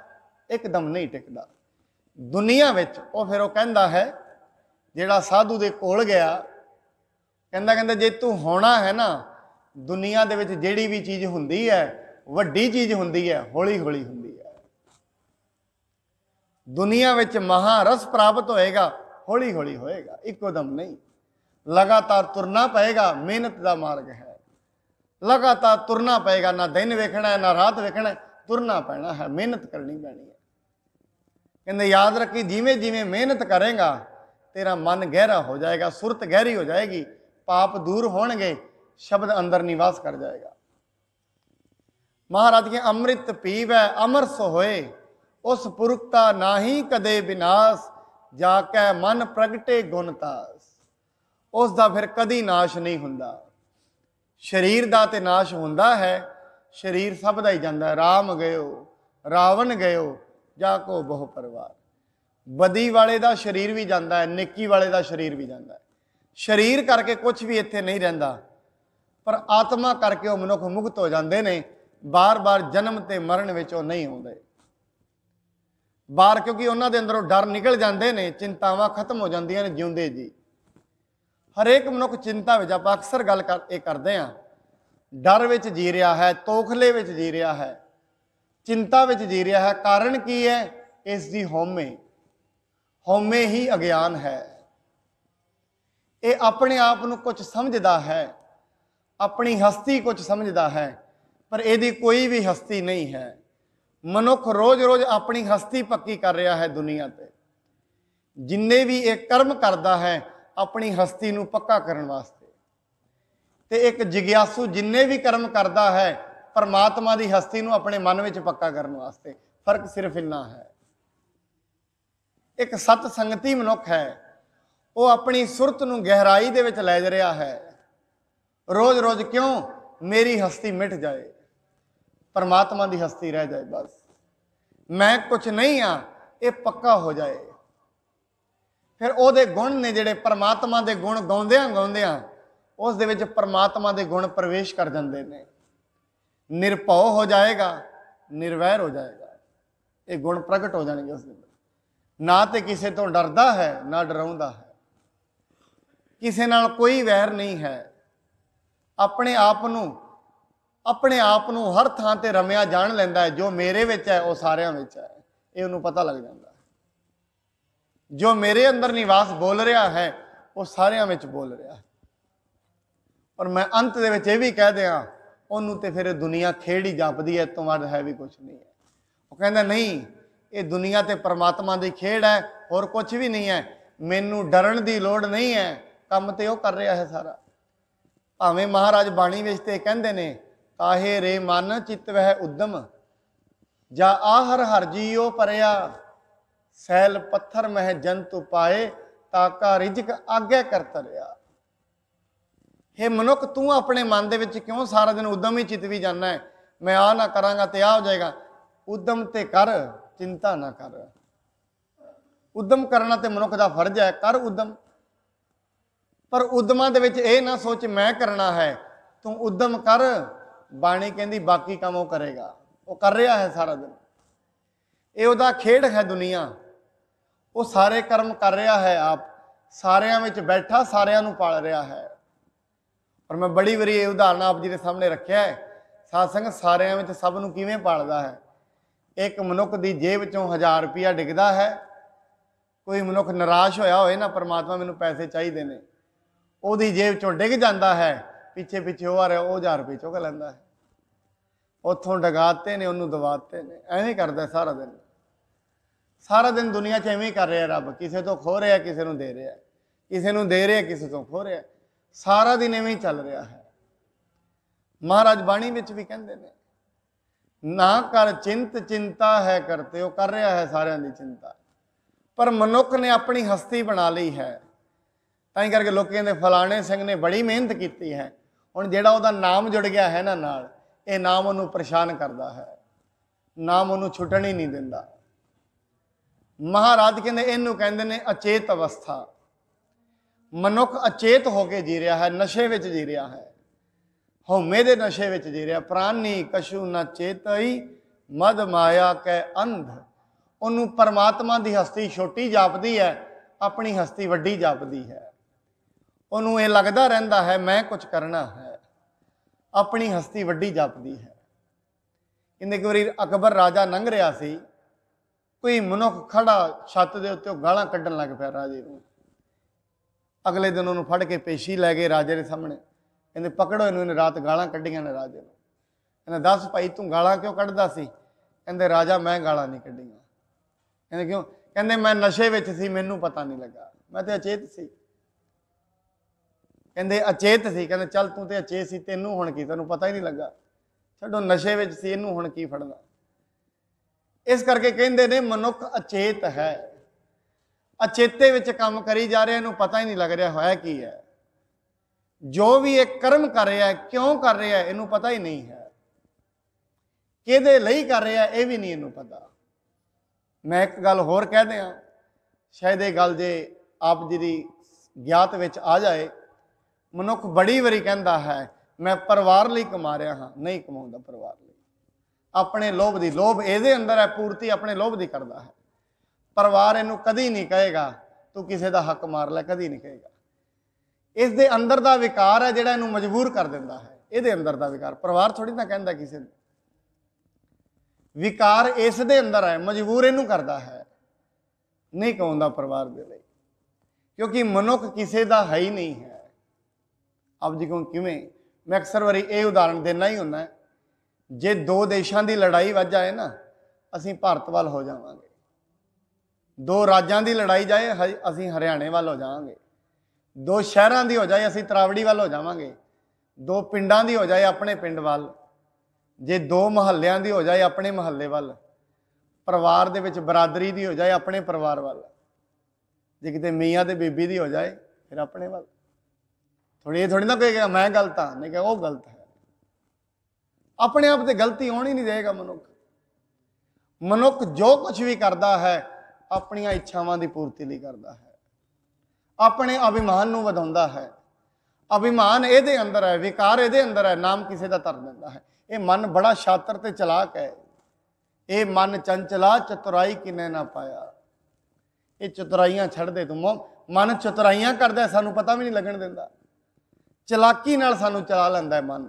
ਇੱਕਦਮ ਨਹੀਂ ਟਿਕਦਾ ਦੁਨੀਆ ਵਿੱਚ ਉਹ ਫਿਰ ਉਹ ਕਹਿੰਦਾ ਹੈ ਜਿਹੜਾ ਸਾਧੂ ਦੇ ਕੋਲ ਗਿਆ ਕਹਿੰਦਾ ਕਹਿੰਦਾ ਜੇ ਤੂੰ ਹੋਣਾ ਹੈ ਨਾ ਦੁਨੀਆ ਦੇ ਵਿੱਚ ਜਿਹੜੀ ਵੀ ਚੀਜ਼ ਹੁੰਦੀ ਹੈ ਵੱਡੀ ਚੀਜ਼ ਹੁੰਦੀ ਹੈ ਹੌਲੀ-ਹੌਲੀ ਹੁੰਦੀ ਹੈ ਦੁਨੀਆ ਵਿੱਚ ਮਹਾ ਰਸ ਪ੍ਰਾਪਤ ਹੋਏਗਾ ਹੌਲੀ-ਹੌਲੀ ਹੋਏਗਾ ਇੱਕੋ ਦਮ ਨਹੀਂ ਲਗਾਤਾਰ ਤੁਰਨਾ ਪਏਗਾ ਮਿਹਨਤ ਦਾ ਮਾਰਗ ਹੈ ਲਗਾਤਾਰ ਤੁਰਨਾ ਪਏਗਾ ਨਾ ਦਿਨ ਵੇਖਣਾ ਹੈ ਨਾ ਰਾਤ ਵੇਖਣਾ ਹੈ ਤੁਰਨਾ ਪੈਣਾ ਹੈ ਮਿਹਨਤ ਕਰਨੀ ਪੈਣੀ ਹੈ ਕਹਿੰਦੇ ਯਾਦ ਰੱਖੀ ਜਿਵੇਂ ਜਿਵੇਂ ਮਿਹਨਤ ਕਰੇਗਾ ਤੇਰਾ ਮਨ ਗਹਿਰਾ ਹੋ ਜਾਏਗਾ ਸੁਰਤ ਗਹਿਰੀ ਹੋ ਜਾਏਗੀ ਪਾਪ ਦੂਰ ਹੋਣਗੇ ਸ਼ਬਦ ਅੰਦਰ ਨਿਵਾਸ ਕਰ ਜਾਏਗਾ ਮਹਾਰਾਜ ਕੇ ਅੰਮ੍ਰਿਤ ਪੀਵੈ ਅਮਰ ਸੋ ਹੋਏ ਉਸ ਪੁਰਖਤਾ ਨਾਹੀ ਕਦੇ ਬినాਸ਼ ਜਾ ਕੈ ਮਨ ਪ੍ਰਗਟੇ ਗੁਣ ਤਾਸ ਉਸ ਦਾ ਫਿਰ ਕਦੀ ਨਾਸ਼ ਨਹੀਂ ਹੁੰਦਾ ਸਰੀਰ ਦਾ ਤੇ ਨਾਸ਼ ਹੁੰਦਾ ਹੈ ਸਰੀਰ ਸਭ ਦਾ ਹੀ ਜਾਂਦਾ ਰਾਮ ਗਇਓ ਰਾਵਣ ਗਇਓ ਜਾ ਕੋ ਬਹੁ ਪਰਵਾਰ ਬਦੀ ਵਾਲੇ ਦਾ ਸਰੀਰ ਵੀ ਜਾਂਦਾ ਹੈ ਨਿੱਕੀ ਵਾਲੇ ਦਾ ਸਰੀਰ ਵੀ ਜਾਂਦਾ ਹੈ ਸਰੀਰ ਕਰਕੇ ਕੁਝ ਵੀ ਇੱਥੇ ਨਹੀਂ ਰਹਿੰਦਾ ਪਰ ਆਤਮਾ ਕਰਕੇ ਉਹ ਮਨੁੱਖ ਮੁਕਤ ਹੋ ਜਾਂਦੇ ਨੇ ਬਾਰ-ਬਾਰ ਜਨਮ ਤੇ ਮਰਨ ਵਿੱਚ ਉਹ ਨਹੀਂ ਹੁੰਦੇ ਬਾਰ ਕਿਉਂਕਿ ਉਹਨਾਂ ਦੇ ਅੰਦਰੋਂ ਡਰ ਨਿਕਲ ਜਾਂਦੇ ਨੇ ਚਿੰਤਾਵਾਂ ਖਤਮ ਹੋ ਜਾਂਦੀਆਂ ਨੇ ਜਿਉਂਦੇ ਜੀ ਹਰੇਕ ਮਨੁੱਖ ਚਿੰਤਾ ਵਿੱਚ ਆਪਾਂ ਅਕਸਰ ਗੱਲ ਕਰ ਇਹ ਕਰਦੇ ਆ ਡਰ ਵਿੱਚ ਜੀ ਰਿਹਾ ਹੈ ਤੋਖਲੇ ਵਿੱਚ ਜੀ ਰਿਹਾ ਹੈ ਚਿੰਤਾ ਵਿੱਚ ਜੀ ਰਿਹਾ ਹੈ ਕਾਰਨ ਕੀ ਹੈ ਇਸ ਦੀ ਹਉਮੈ ਹਉਮੈ ਹੀ ਅਗਿਆਨ ਹੈ ਇਹ ਆਪਣੇ ਆਪ ਨੂੰ ਕੁਝ ਸਮਝਦਾ ਹੈ ਆਪਣੀ ਹਸਤੀ ਕੁਝ ਸਮਝਦਾ ਹੈ ਪਰ ਇਹਦੀ ਕੋਈ ਵੀ ਹਸਤੀ ਨਹੀਂ ਹੈ ਮਨੁੱਖ ਰੋਜ਼-ਰੋਜ਼ ਆਪਣੀ ਹਸਤੀ ਪੱਕੀ ਕਰ ਰਿਹਾ ਹੈ ਦੁਨੀਆ ਤੇ ਜਿੰਨੇ ਵੀ ਇਹ ਕਰਮ ਕਰਦਾ ਹੈ ਆਪਣੀ ਹਸਤੀ ਨੂੰ ਪੱਕਾ ਕਰਨ ਵਾਸਤੇ ਤੇ ਇੱਕ ਜਿਗਿਆਸੂ ਜਿੰਨੇ ਵੀ ਕਰਮ ਕਰਦਾ ਹੈ ਪਰਮਾਤਮਾ ਦੀ ਹਸਤੀ ਨੂੰ ਆਪਣੇ ਮਨ ਵਿੱਚ ਪੱਕਾ ਕਰਨ ਵਾਸਤੇ ਫਰਕ ਸਿਰਫ ਇੰਨਾ ਹੈ ਇੱਕ ਸਤ ਸੰਗਤੀ ਮਨੁੱਖ ਹੈ ਉਹ ਆਪਣੀ ਸੁਰਤ ਨੂੰ ਗਹਿਰਾਈ ਦੇ ਵਿੱਚ ਲੈ ਜਾ ਰਿਹਾ ਹੈ ਰੋਜ਼-ਰੋਜ਼ ਕਿਉਂ ਮੇਰੀ ਹਸਤੀ ਮਿਟ ਜਾਏ ਪਰਮਾਤਮਾ ਦੀ ਹਸਤੀ ਰਹਿ ਜਾਏ ਬਸ ਮੈਂ ਕੁਝ ਨਹੀਂ ਆ ਇਹ ਪੱਕਾ ਹੋ ਜਾਏ ਫਿਰ ਉਹਦੇ ਗੁਣ ਨੇ ਜਿਹੜੇ ਪਰਮਾਤਮਾ ਦੇ ਗੁਣ ਗਾਉਂਦਿਆਂ ਗਾਉਂਦਿਆਂ ਉਸ ਦੇ ਵਿੱਚ ਪਰਮਾਤਮਾ ਦੇ ਗੁਣ ਪ੍ਰਵੇਸ਼ ਕਰ ਜਾਂਦੇ ਨੇ ਨਿਰਭਉ ਹੋ ਜਾਏਗਾ ਨਿਰਵੈਰ ਹੋ ਜਾਏਗਾ ਇਹ ਗੁਣ ਪ੍ਰਗਟ ਹੋ ਜਾਣਗੇ ਉਸ ਦੇ ਨਾ ਤੇ ਕਿਸੇ ਤੋਂ ਡਰਦਾ ਹੈ ਨਾ ਡਰਾਉਂਦਾ ਹੈ ਕਿਸੇ ਨਾਲ ਕੋਈ ਵੈਰ ਨਹੀਂ ਹੈ ਆਪਣੇ ਆਪ ਨੂੰ ਆਪਣੇ ਆਪ ਨੂੰ ਹਰ ਥਾਂ ਤੇ ਰਮਿਆ ਜਾਣ ਲੈਂਦਾ ਹੈ ਜੋ ਮੇਰੇ ਵਿੱਚ ਹੈ ਉਹ ਸਾਰਿਆਂ ਵਿੱਚ ਹੈ ਇਹ ਉਹਨੂੰ ਪਤਾ ਲੱਗ ਜਾਂਦਾ ਹੈ ਜੋ ਮੇਰੇ ਅੰਦਰ ਨਿਵਾਸ ਬੋਲ ਰਿਹਾ ਹੈ ਉਹ ਸਾਰਿਆਂ ਵਿੱਚ ਬੋਲ ਰਿਹਾ ਹੈ ਔਰ ਮੈਂ ਅੰਤ ਦੇ ਵਿੱਚ ਇਹ ਵੀ ਕਹਿ ਦਿਆਂ ਉਹਨੂੰ ਤੇ ਫਿਰ ਦੁਨੀਆ ਖੇੜੀ ਜਾਪਦੀ ਹੈ ਤੋਂ ਵੱਧ ਹੈ ਵੀ ਕੁਝ ਨਹੀਂ ਹੈ ਉਹ ਕਹਿੰਦਾ ਨਹੀਂ ਇਹ ਦੁਨੀਆ ਤੇ ਪਰਮਾਤਮਾ ਦੀ ਖੇਡ ਹੈ ਹੋਰ ਕੁਝ ਵੀ ਨਹੀਂ ਹੈ ਮੈਨੂੰ ਡਰਨ ਦੀ ਲੋੜ ਨਹੀਂ ਹੈ ਕੰਮ ਤੇ ਉਹ ਕਰ ਰਿਹਾ ਹੈ ਸਾਰਾ ਭਾਵੇਂ ਮਹਾਰਾਜ ਬਾਣੀ ਵਿੱਚ ਤੇ ਕਹਿੰਦੇ ਨੇ ਕਾਹੇ ਰੇ ਮਨ ਚਿਤ ਵਹਿ ਉਦਮ ਜਾ ਆਹਰ ਹਰ ਜੀਓ ਪਰਿਆ ਸੈਲ ਪੱਥਰ ਮਹਿ ਜੰਤੁ ਪਾਏ ਤਾਕਾ ਰਿਜਕ ਆਗੇ ਕਰਤ ਰਿਆ हे ਮਨੁੱਖ ਤੂੰ ਆਪਣੇ ਮਨ ਦੇ ਵਿੱਚ ਕਿਉਂ ਸਾਰਾ ਦਿਨ ਉਦਮ ਹੀ ਚਿਤ ਵੀ ਜਾਣਾ ਹੈ ਮੈਂ ਆ ਨਾ ਕਰਾਂਗਾ ਤੇ ਆ ਹੋ ਜਾਏਗਾ ਉਦਮ ਤੇ ਕਰ ਚਿੰਤਾ ਨਾ ਕਰ ਉਦਮ ਕਰਨਾ ਤੇ ਮਨੁੱਖ ਦਾ ਫਰਜ਼ ਹੈ ਕਰ ਉਦਮ ਪਰ ਉਦਮਾਂ ਦੇ ਵਿੱਚ ਇਹ ਨਾ ਸੋਚ ਮੈਂ ਕਰਨਾ ਹੈ ਤੂੰ ਉਦਮ ਕਰ ਬਾਣੀ ਕਹਿੰਦੀ ਬਾਕੀ ਕੰਮ ਉਹ ਕਰੇਗਾ ਉਹ ਕਰ ਰਿਹਾ ਹੈ ਸਾਰਾ ਦਿਨ ਇਹ ਉਹਦਾ ਖੇਡ ਹੈ ਦੁਨੀਆ ਉਹ ਸਾਰੇ ਕਰਮ ਕਰ ਰਿਹਾ ਹੈ ਆਪ ਸਾਰਿਆਂ ਵਿੱਚ ਬੈਠਾ ਸਾਰਿਆਂ ਨੂੰ ਪਾਲ ਰਿਹਾ ਹੈ ਪਰ ਮੈਂ ਬੜੀ ਵਾਰੀ ਇਹ ਉਦਾਹਰਨ ਆਪ ਜੀ ਦੇ ਸਾਹਮਣੇ ਰੱਖਿਆ ਹੈ ਸਾਧ ਸੰਗਤ ਸਾਰਿਆਂ ਵਿੱਚ ਸਭ ਨੂੰ ਕਿਵੇਂ ਪਾਲਦਾ ਹੈ ਇੱਕ ਮਨੁੱਖ ਦੀ ਜੇਬ ਵਿੱਚੋਂ 1000 ਰੁਪਇਆ ਡਿੱਗਦਾ ਹੈ ਕੋਈ ਮਨੁੱਖ ਨਿਰਾਸ਼ ਹੋਇਆ ਹੋਏ ਨਾ ਪਰਮਾਤਮਾ ਮੈਨੂੰ ਪੈਸੇ ਚਾਹੀਦੇ ਨੇ ਉਹਦੀ ਜੇਬ ਚੋਂ ਡਿੱਗ ਜਾਂਦਾ ਹੈ ਪਿੱਛੇ ਪਿੱਛੇ ਉਹ ਆ ਰਿਹਾ ਉਹ 1000 ਰੁਪਏ ਚੁੱਕ ਲੈਂਦਾ ਹੈ ਉੱਥੋਂ ਡਗਾਤੇ ਨੇ ਉਹਨੂੰ ਦਵਾਤੇ ਨੇ ਐਵੇਂ ਕਰਦਾ ਸਾਰਾ ਦਿਨ ਸਾਰਾ ਦਿਨ ਦੁਨੀਆ 'ਚ ਐਵੇਂ ਕਰ ਰਿਹਾ ਰੱਬ ਕਿਸੇ ਤੋਂ ਖੋ ਰਿਹਾ ਕਿਸੇ ਨੂੰ ਦੇ ਰਿਹਾ ਕਿਸੇ ਨੂੰ ਦੇ ਰਿਹਾ ਕਿਸੇ ਤੋਂ ਖੋ ਰਿਹਾ ਸਾਰਾ ਦਿਨ ਐਵੇਂ ਹੀ ਚੱਲ ਰਿਹਾ ਹੈ ਮਹਾਰਾਜ ਬਾਣੀ ਵਿੱਚ ਵੀ ਕਹਿੰਦੇ ਨੇ ਨਾ ਕਰ ਚਿੰਤ ਚਿੰਤਾ ਹੈ ਕਰਤੇ ਉਹ ਕਰ ਰਿਹਾ ਹੈ ਸਾਰਿਆਂ ਦੀ ਚਿੰਤਾ ਪਰ ਮਨੁੱਖ ਨੇ ਆਪਣੀ ਹਸਤੀ ਬਣਾ ਲਈ ਹੈ ਤਾਂ ਹੀ ਕਰਕੇ ਲੋਕ ਕਹਿੰਦੇ ਫਲਾਣੇ ਸਿੰਘ ਨੇ ਬੜੀ ਮਿਹਨਤ ਕੀਤੀ ਹੈ ਹੁਣ ਜਿਹੜਾ ਉਹਦਾ ਨਾਮ ਜੁੜ ਗਿਆ ਹੈ ਨਾ ਨਾਲ ਇਹ ਨਾਮ ਉਹਨੂੰ ਪਰੇਸ਼ਾਨ ਕਰਦਾ ਹੈ ਨਾਮ ਉਹਨੂੰ ਛੁੱਟਣ ਹੀ ਨਹੀਂ ਦਿੰਦਾ ਮਹਾਰਾਜ ਕਹਿੰਦੇ ਇਹਨੂੰ ਕਹਿੰਦੇ ਨੇ ਅਚੇਤ ਅਵਸਥਾ ਮਨੁੱਖ ਅਚੇਤ ਹੋ ਕੇ ਜੀ ਰਿਹਾ ਹੈ ਨਸ਼ੇ ਵਿੱਚ ਜੀ ਰਿਹਾ ਹੈ ਹਉਮੈ ਦੇ ਨਸ਼ੇ ਵਿੱਚ ਜੀ ਰਿਹਾ ਪ੍ਰਾਨੀ ਕਸ਼ੂ ਨਾ ਚੇਤਈ ਮਦ ਮਾਇਆ ਕੈ ਅੰਧ ਉਹਨੂੰ ਪਰਮਾਤਮਾ ਦੀ ਹਸਤੀ ਛੋਟੀ ਜਾਪਦੀ ਹੈ ਆਪਣੀ ਹਸਤੀ ਵੱਡੀ ਜਾਪਦੀ ਹੈ ਉਹਨੂੰ ਇਹ ਲੱਗਦਾ ਰਹਿੰਦਾ ਹੈ ਮੈਂ ਕੁਝ ਕਰਨਾ ਹੈ ਆਪਣੀ ਹਸਤੀ ਵੱਡੀ ਜਾਪਦੀ ਹੈ ਕਹਿੰਦੇ ਇੱਕ ਵਾਰੀ ਅਕਬਰ ਰਾਜਾ ਲੰਘ ਰਿਹਾ ਸੀ ਕੋਈ ਮਨੁੱਖ ਖੜਾ ਛੱਤ ਦੇ ਉੱਤੇ ਗਾਲਾਂ ਕੱਢਣ ਲੱਗ ਪਿਆ ਰਾਜੇ ਨੂੰ ਅਗਲੇ ਦਿਨ ਉਹਨੂੰ ਫੜ ਕੇ ਪੇਸ਼ੀ ਲੈ ਗਏ ਰਾਜੇ ਦੇ ਸਾਹਮਣੇ ਕਹਿੰਦੇ ਪਕੜੋ ਇਹਨੂੰ ਇਹਨੇ ਰਾਤ ਗਾਲਾਂ ਕੱਢੀਆਂ ਨੇ ਰਾਜੇ ਨੂੰ ਕਹਿੰਦਾ ਦੱਸ ਭਾਈ ਤੂੰ ਗਾਲਾਂ ਕਿਉਂ ਕੱਢਦਾ ਸੀ ਕਹਿੰਦੇ ਰਾਜਾ ਮੈਂ ਗਾਲਾਂ ਨਹੀਂ ਕੱਢੀਆਂ ਕਹਿੰਦੇ ਕਿਉਂ ਕਹਿੰਦੇ ਮੈਂ ਨਸ਼ੇ ਵਿੱਚ ਸੀ ਮੈਨੂੰ ਪਤਾ ਨਹੀਂ ਲੱਗਾ ਮੈਂ ਤੇ ਅਚੇਤ ਸੀ ਕਹਿੰਦੇ ਅਚੇਤ ਸੀ ਕਹਿੰਦੇ ਚੱਲ ਤੂੰ ਤੇ ਅਚੇਤ ਸੀ ਤੈਨੂੰ ਹੁਣ ਕੀ ਤੈਨੂੰ ਪਤਾ ਹੀ ਨਹੀਂ ਲੱਗਾ ਛੱਡੋ ਨਸ਼ੇ ਵਿੱਚ ਸੀ ਇਹਨੂੰ ਹੁਣ ਕੀ ਫੜਨਾ ਇਸ ਕਰਕੇ ਕਹਿੰਦੇ ਨੇ ਮਨੁੱਖ ਅਚੇਤ ਹੈ ਅਚੇਤੇ ਵਿੱਚ ਕੰਮ ਕਰੀ ਜਾ ਰਿਹਾ ਇਹਨੂੰ ਪਤਾ ਹੀ ਨਹੀਂ ਲੱਗ ਰਿਹਾ ਹੋਇਆ ਕੀ ਹੈ ਜੋ ਵੀ ਇਹ ਕਰਮ ਕਰ ਰਿਹਾ ਹੈ ਕਿਉਂ ਕਰ ਰਿਹਾ ਹੈ ਇਹਨੂੰ ਪਤਾ ਹੀ ਨਹੀਂ ਹੈ ਕਿਹਦੇ ਲਈ ਕਰ ਰਿਹਾ ਇਹ ਵੀ ਨਹੀਂ ਇਹਨੂੰ ਪਤਾ ਮੈਂ ਇੱਕ ਗੱਲ ਹੋਰ ਕਹਿ ਦਿਆਂ ਸ਼ਾਇਦ ਇਹ ਗੱਲ ਜੇ ਆਪ ਜੀ ਦੀ ਗਿਆਤ ਵਿੱਚ ਆ ਜਾਏ ਮਨੁੱਖ ਬੜੀ ਵਾਰੀ ਕਹਿੰਦਾ ਹੈ ਮੈਂ ਪਰਿਵਾਰ ਲਈ ਕਮਾ ਰਿਹਾ ਹਾਂ ਨਹੀਂ ਕਮਾਉਂਦਾ ਪਰਿਵਾਰ ਲਈ ਆਪਣੇ ਲੋਭ ਦੀ ਲੋਭ ਇਹਦੇ ਅੰਦਰ ਹੈ ਪੂਰਤੀ ਆਪਣੇ ਲੋਭ ਦੀ ਕਰਦਾ ਹੈ ਪਰਿਵਾਰ ਇਹਨੂੰ ਕਦੀ ਨਹੀਂ ਕਹੇਗਾ ਤੂੰ ਕਿਸੇ ਦਾ ਹੱਕ ਮਾਰ ਲੈ ਕਦੀ ਨਹੀਂ ਕਹੇਗਾ ਇਸ ਦੇ ਅੰਦਰ ਦਾ ਵਿਕਾਰ ਹੈ ਜਿਹੜਾ ਇਹਨੂੰ ਮਜਬੂਰ ਕਰ ਦਿੰਦਾ ਹੈ ਇਹਦੇ ਅੰਦਰ ਦਾ ਵਿਕਾਰ ਪਰਿਵਾਰ ਥੋੜੀ ਨਾ ਕਹਿੰਦਾ ਕਿਸੇ ਨੂੰ ਵਿਕਾਰ ਇਸ ਦੇ ਅੰਦਰ ਹੈ ਮਜਬੂਰ ਇਹਨੂੰ ਕਰਦਾ ਹੈ ਨਹੀਂ ਕਹਾਉਂਦਾ ਪਰਿਵਾਰ ਦੇ ਲਈ ਕਿਉਂਕਿ ਮਨੁੱਖ ਕਿਸੇ ਦਾ ਹੈ ਹੀ ਨਹੀਂ ਹੈ ਆਪਦੀ ਕੋ ਕਿਵੇਂ ਮੈਂ ਅਕਸਰ ਵਾਰੀ ਇਹ ਉਦਾਹਰਣ ਦੇਣਾ ਹੀ ਹੁੰਦਾ ਜੇ ਦੋ ਦੇਸ਼ਾਂ ਦੀ ਲੜਾਈ ਵੱਜ ਜਾਏ ਨਾ ਅਸੀਂ ਭਾਰਤ ਵੱਲ ਹੋ ਜਾਵਾਂਗੇ ਦੋ ਰਾਜਾਂ ਦੀ ਲੜਾਈ ਜਾਏ ਅਸੀਂ ਹਰਿਆਣੇ ਵੱਲ ਹੋ ਜਾਵਾਂਗੇ ਦੋ ਸ਼ਹਿਰਾਂ ਦੀ ਹੋ ਜਾਏ ਅਸੀਂ ਤਰਾਵੜੀ ਵੱਲ ਹੋ ਜਾਵਾਂਗੇ ਦੋ ਪਿੰਡਾਂ ਦੀ ਹੋ ਜਾਏ ਆਪਣੇ ਪਿੰਡ ਵੱਲ ਜੇ ਦੋ ਮਹੱਲਿਆਂ ਦੀ ਹੋ ਜਾਏ ਆਪਣੇ ਮਹੱਲੇ ਵੱਲ ਪਰਿਵਾਰ ਦੇ ਵਿੱਚ ਬਰਾਦਰੀ ਦੀ ਹੋ ਜਾਏ ਆਪਣੇ ਪਰਿਵਾਰ ਵੱਲ ਜੇ ਕਿਤੇ ਮੀਆਂ ਤੇ ਬੀਬੀ ਦੀ ਹੋ ਜਾਏ ਫਿਰ ਆਪਣੇ ਵੱਲ ਥੋੜੀ ਇਹ ਥੋੜੀ ਨਾ ਕਹੇਗਾ ਮੈਂ ਗਲਤ ਆ ਨਹੀਂ ਕਹੇ ਉਹ ਗਲਤ ਹੈ ਆਪਣੇ ਆਪ ਤੇ ਗਲਤੀ ਹੋਣੀ ਨਹੀਂ ਦੇਗਾ ਮਨੁੱਖ ਮਨੁੱਖ ਜੋ ਕੁਝ ਵੀ ਕਰਦਾ ਹੈ ਆਪਣੀਆਂ ਇੱਛਾਵਾਂ ਦੀ ਪੂਰਤੀ ਲਈ ਕਰਦਾ ਹੈ ਆਪਣੇ ਅਭਿਮਾਨ ਨੂੰ ਵਧਾਉਂਦਾ ਹੈ ਅਭਿਮਾਨ ਇਹਦੇ ਅੰਦਰ ਹੈ ਵਿਕਾਰ ਇਹਦੇ ਅੰਦਰ ਹੈ ਨਾਮ ਕਿਸੇ ਦਾ ਤਰ ਦਿੰਦਾ ਹੈ ਇਹ ਮਨ ਬੜਾ ਸ਼ਾਤਰ ਤੇ ਚਲਾਕ ਹੈ ਇਹ ਮਨ ਚੰਚਲਾ ਚਤੁਰਾਈ ਕਿਨੇ ਨਾ ਪਾਇਆ ਇਹ ਚਤੁਰਾਈਆਂ ਛੱਡ ਦੇ ਤੂੰ ਮਨ ਚਤੁਰਾਈਆਂ ਕਰਦਾ ਸਾਨੂੰ ਪਤਾ ਵੀ ਨਹੀਂ ਲੱਗਣ ਦਿੰਦਾ ਚਲਾਕੀ ਨਾਲ ਸਾਨੂੰ ਚਲਾ ਲੈਂਦਾ ਹੈ ਮਨ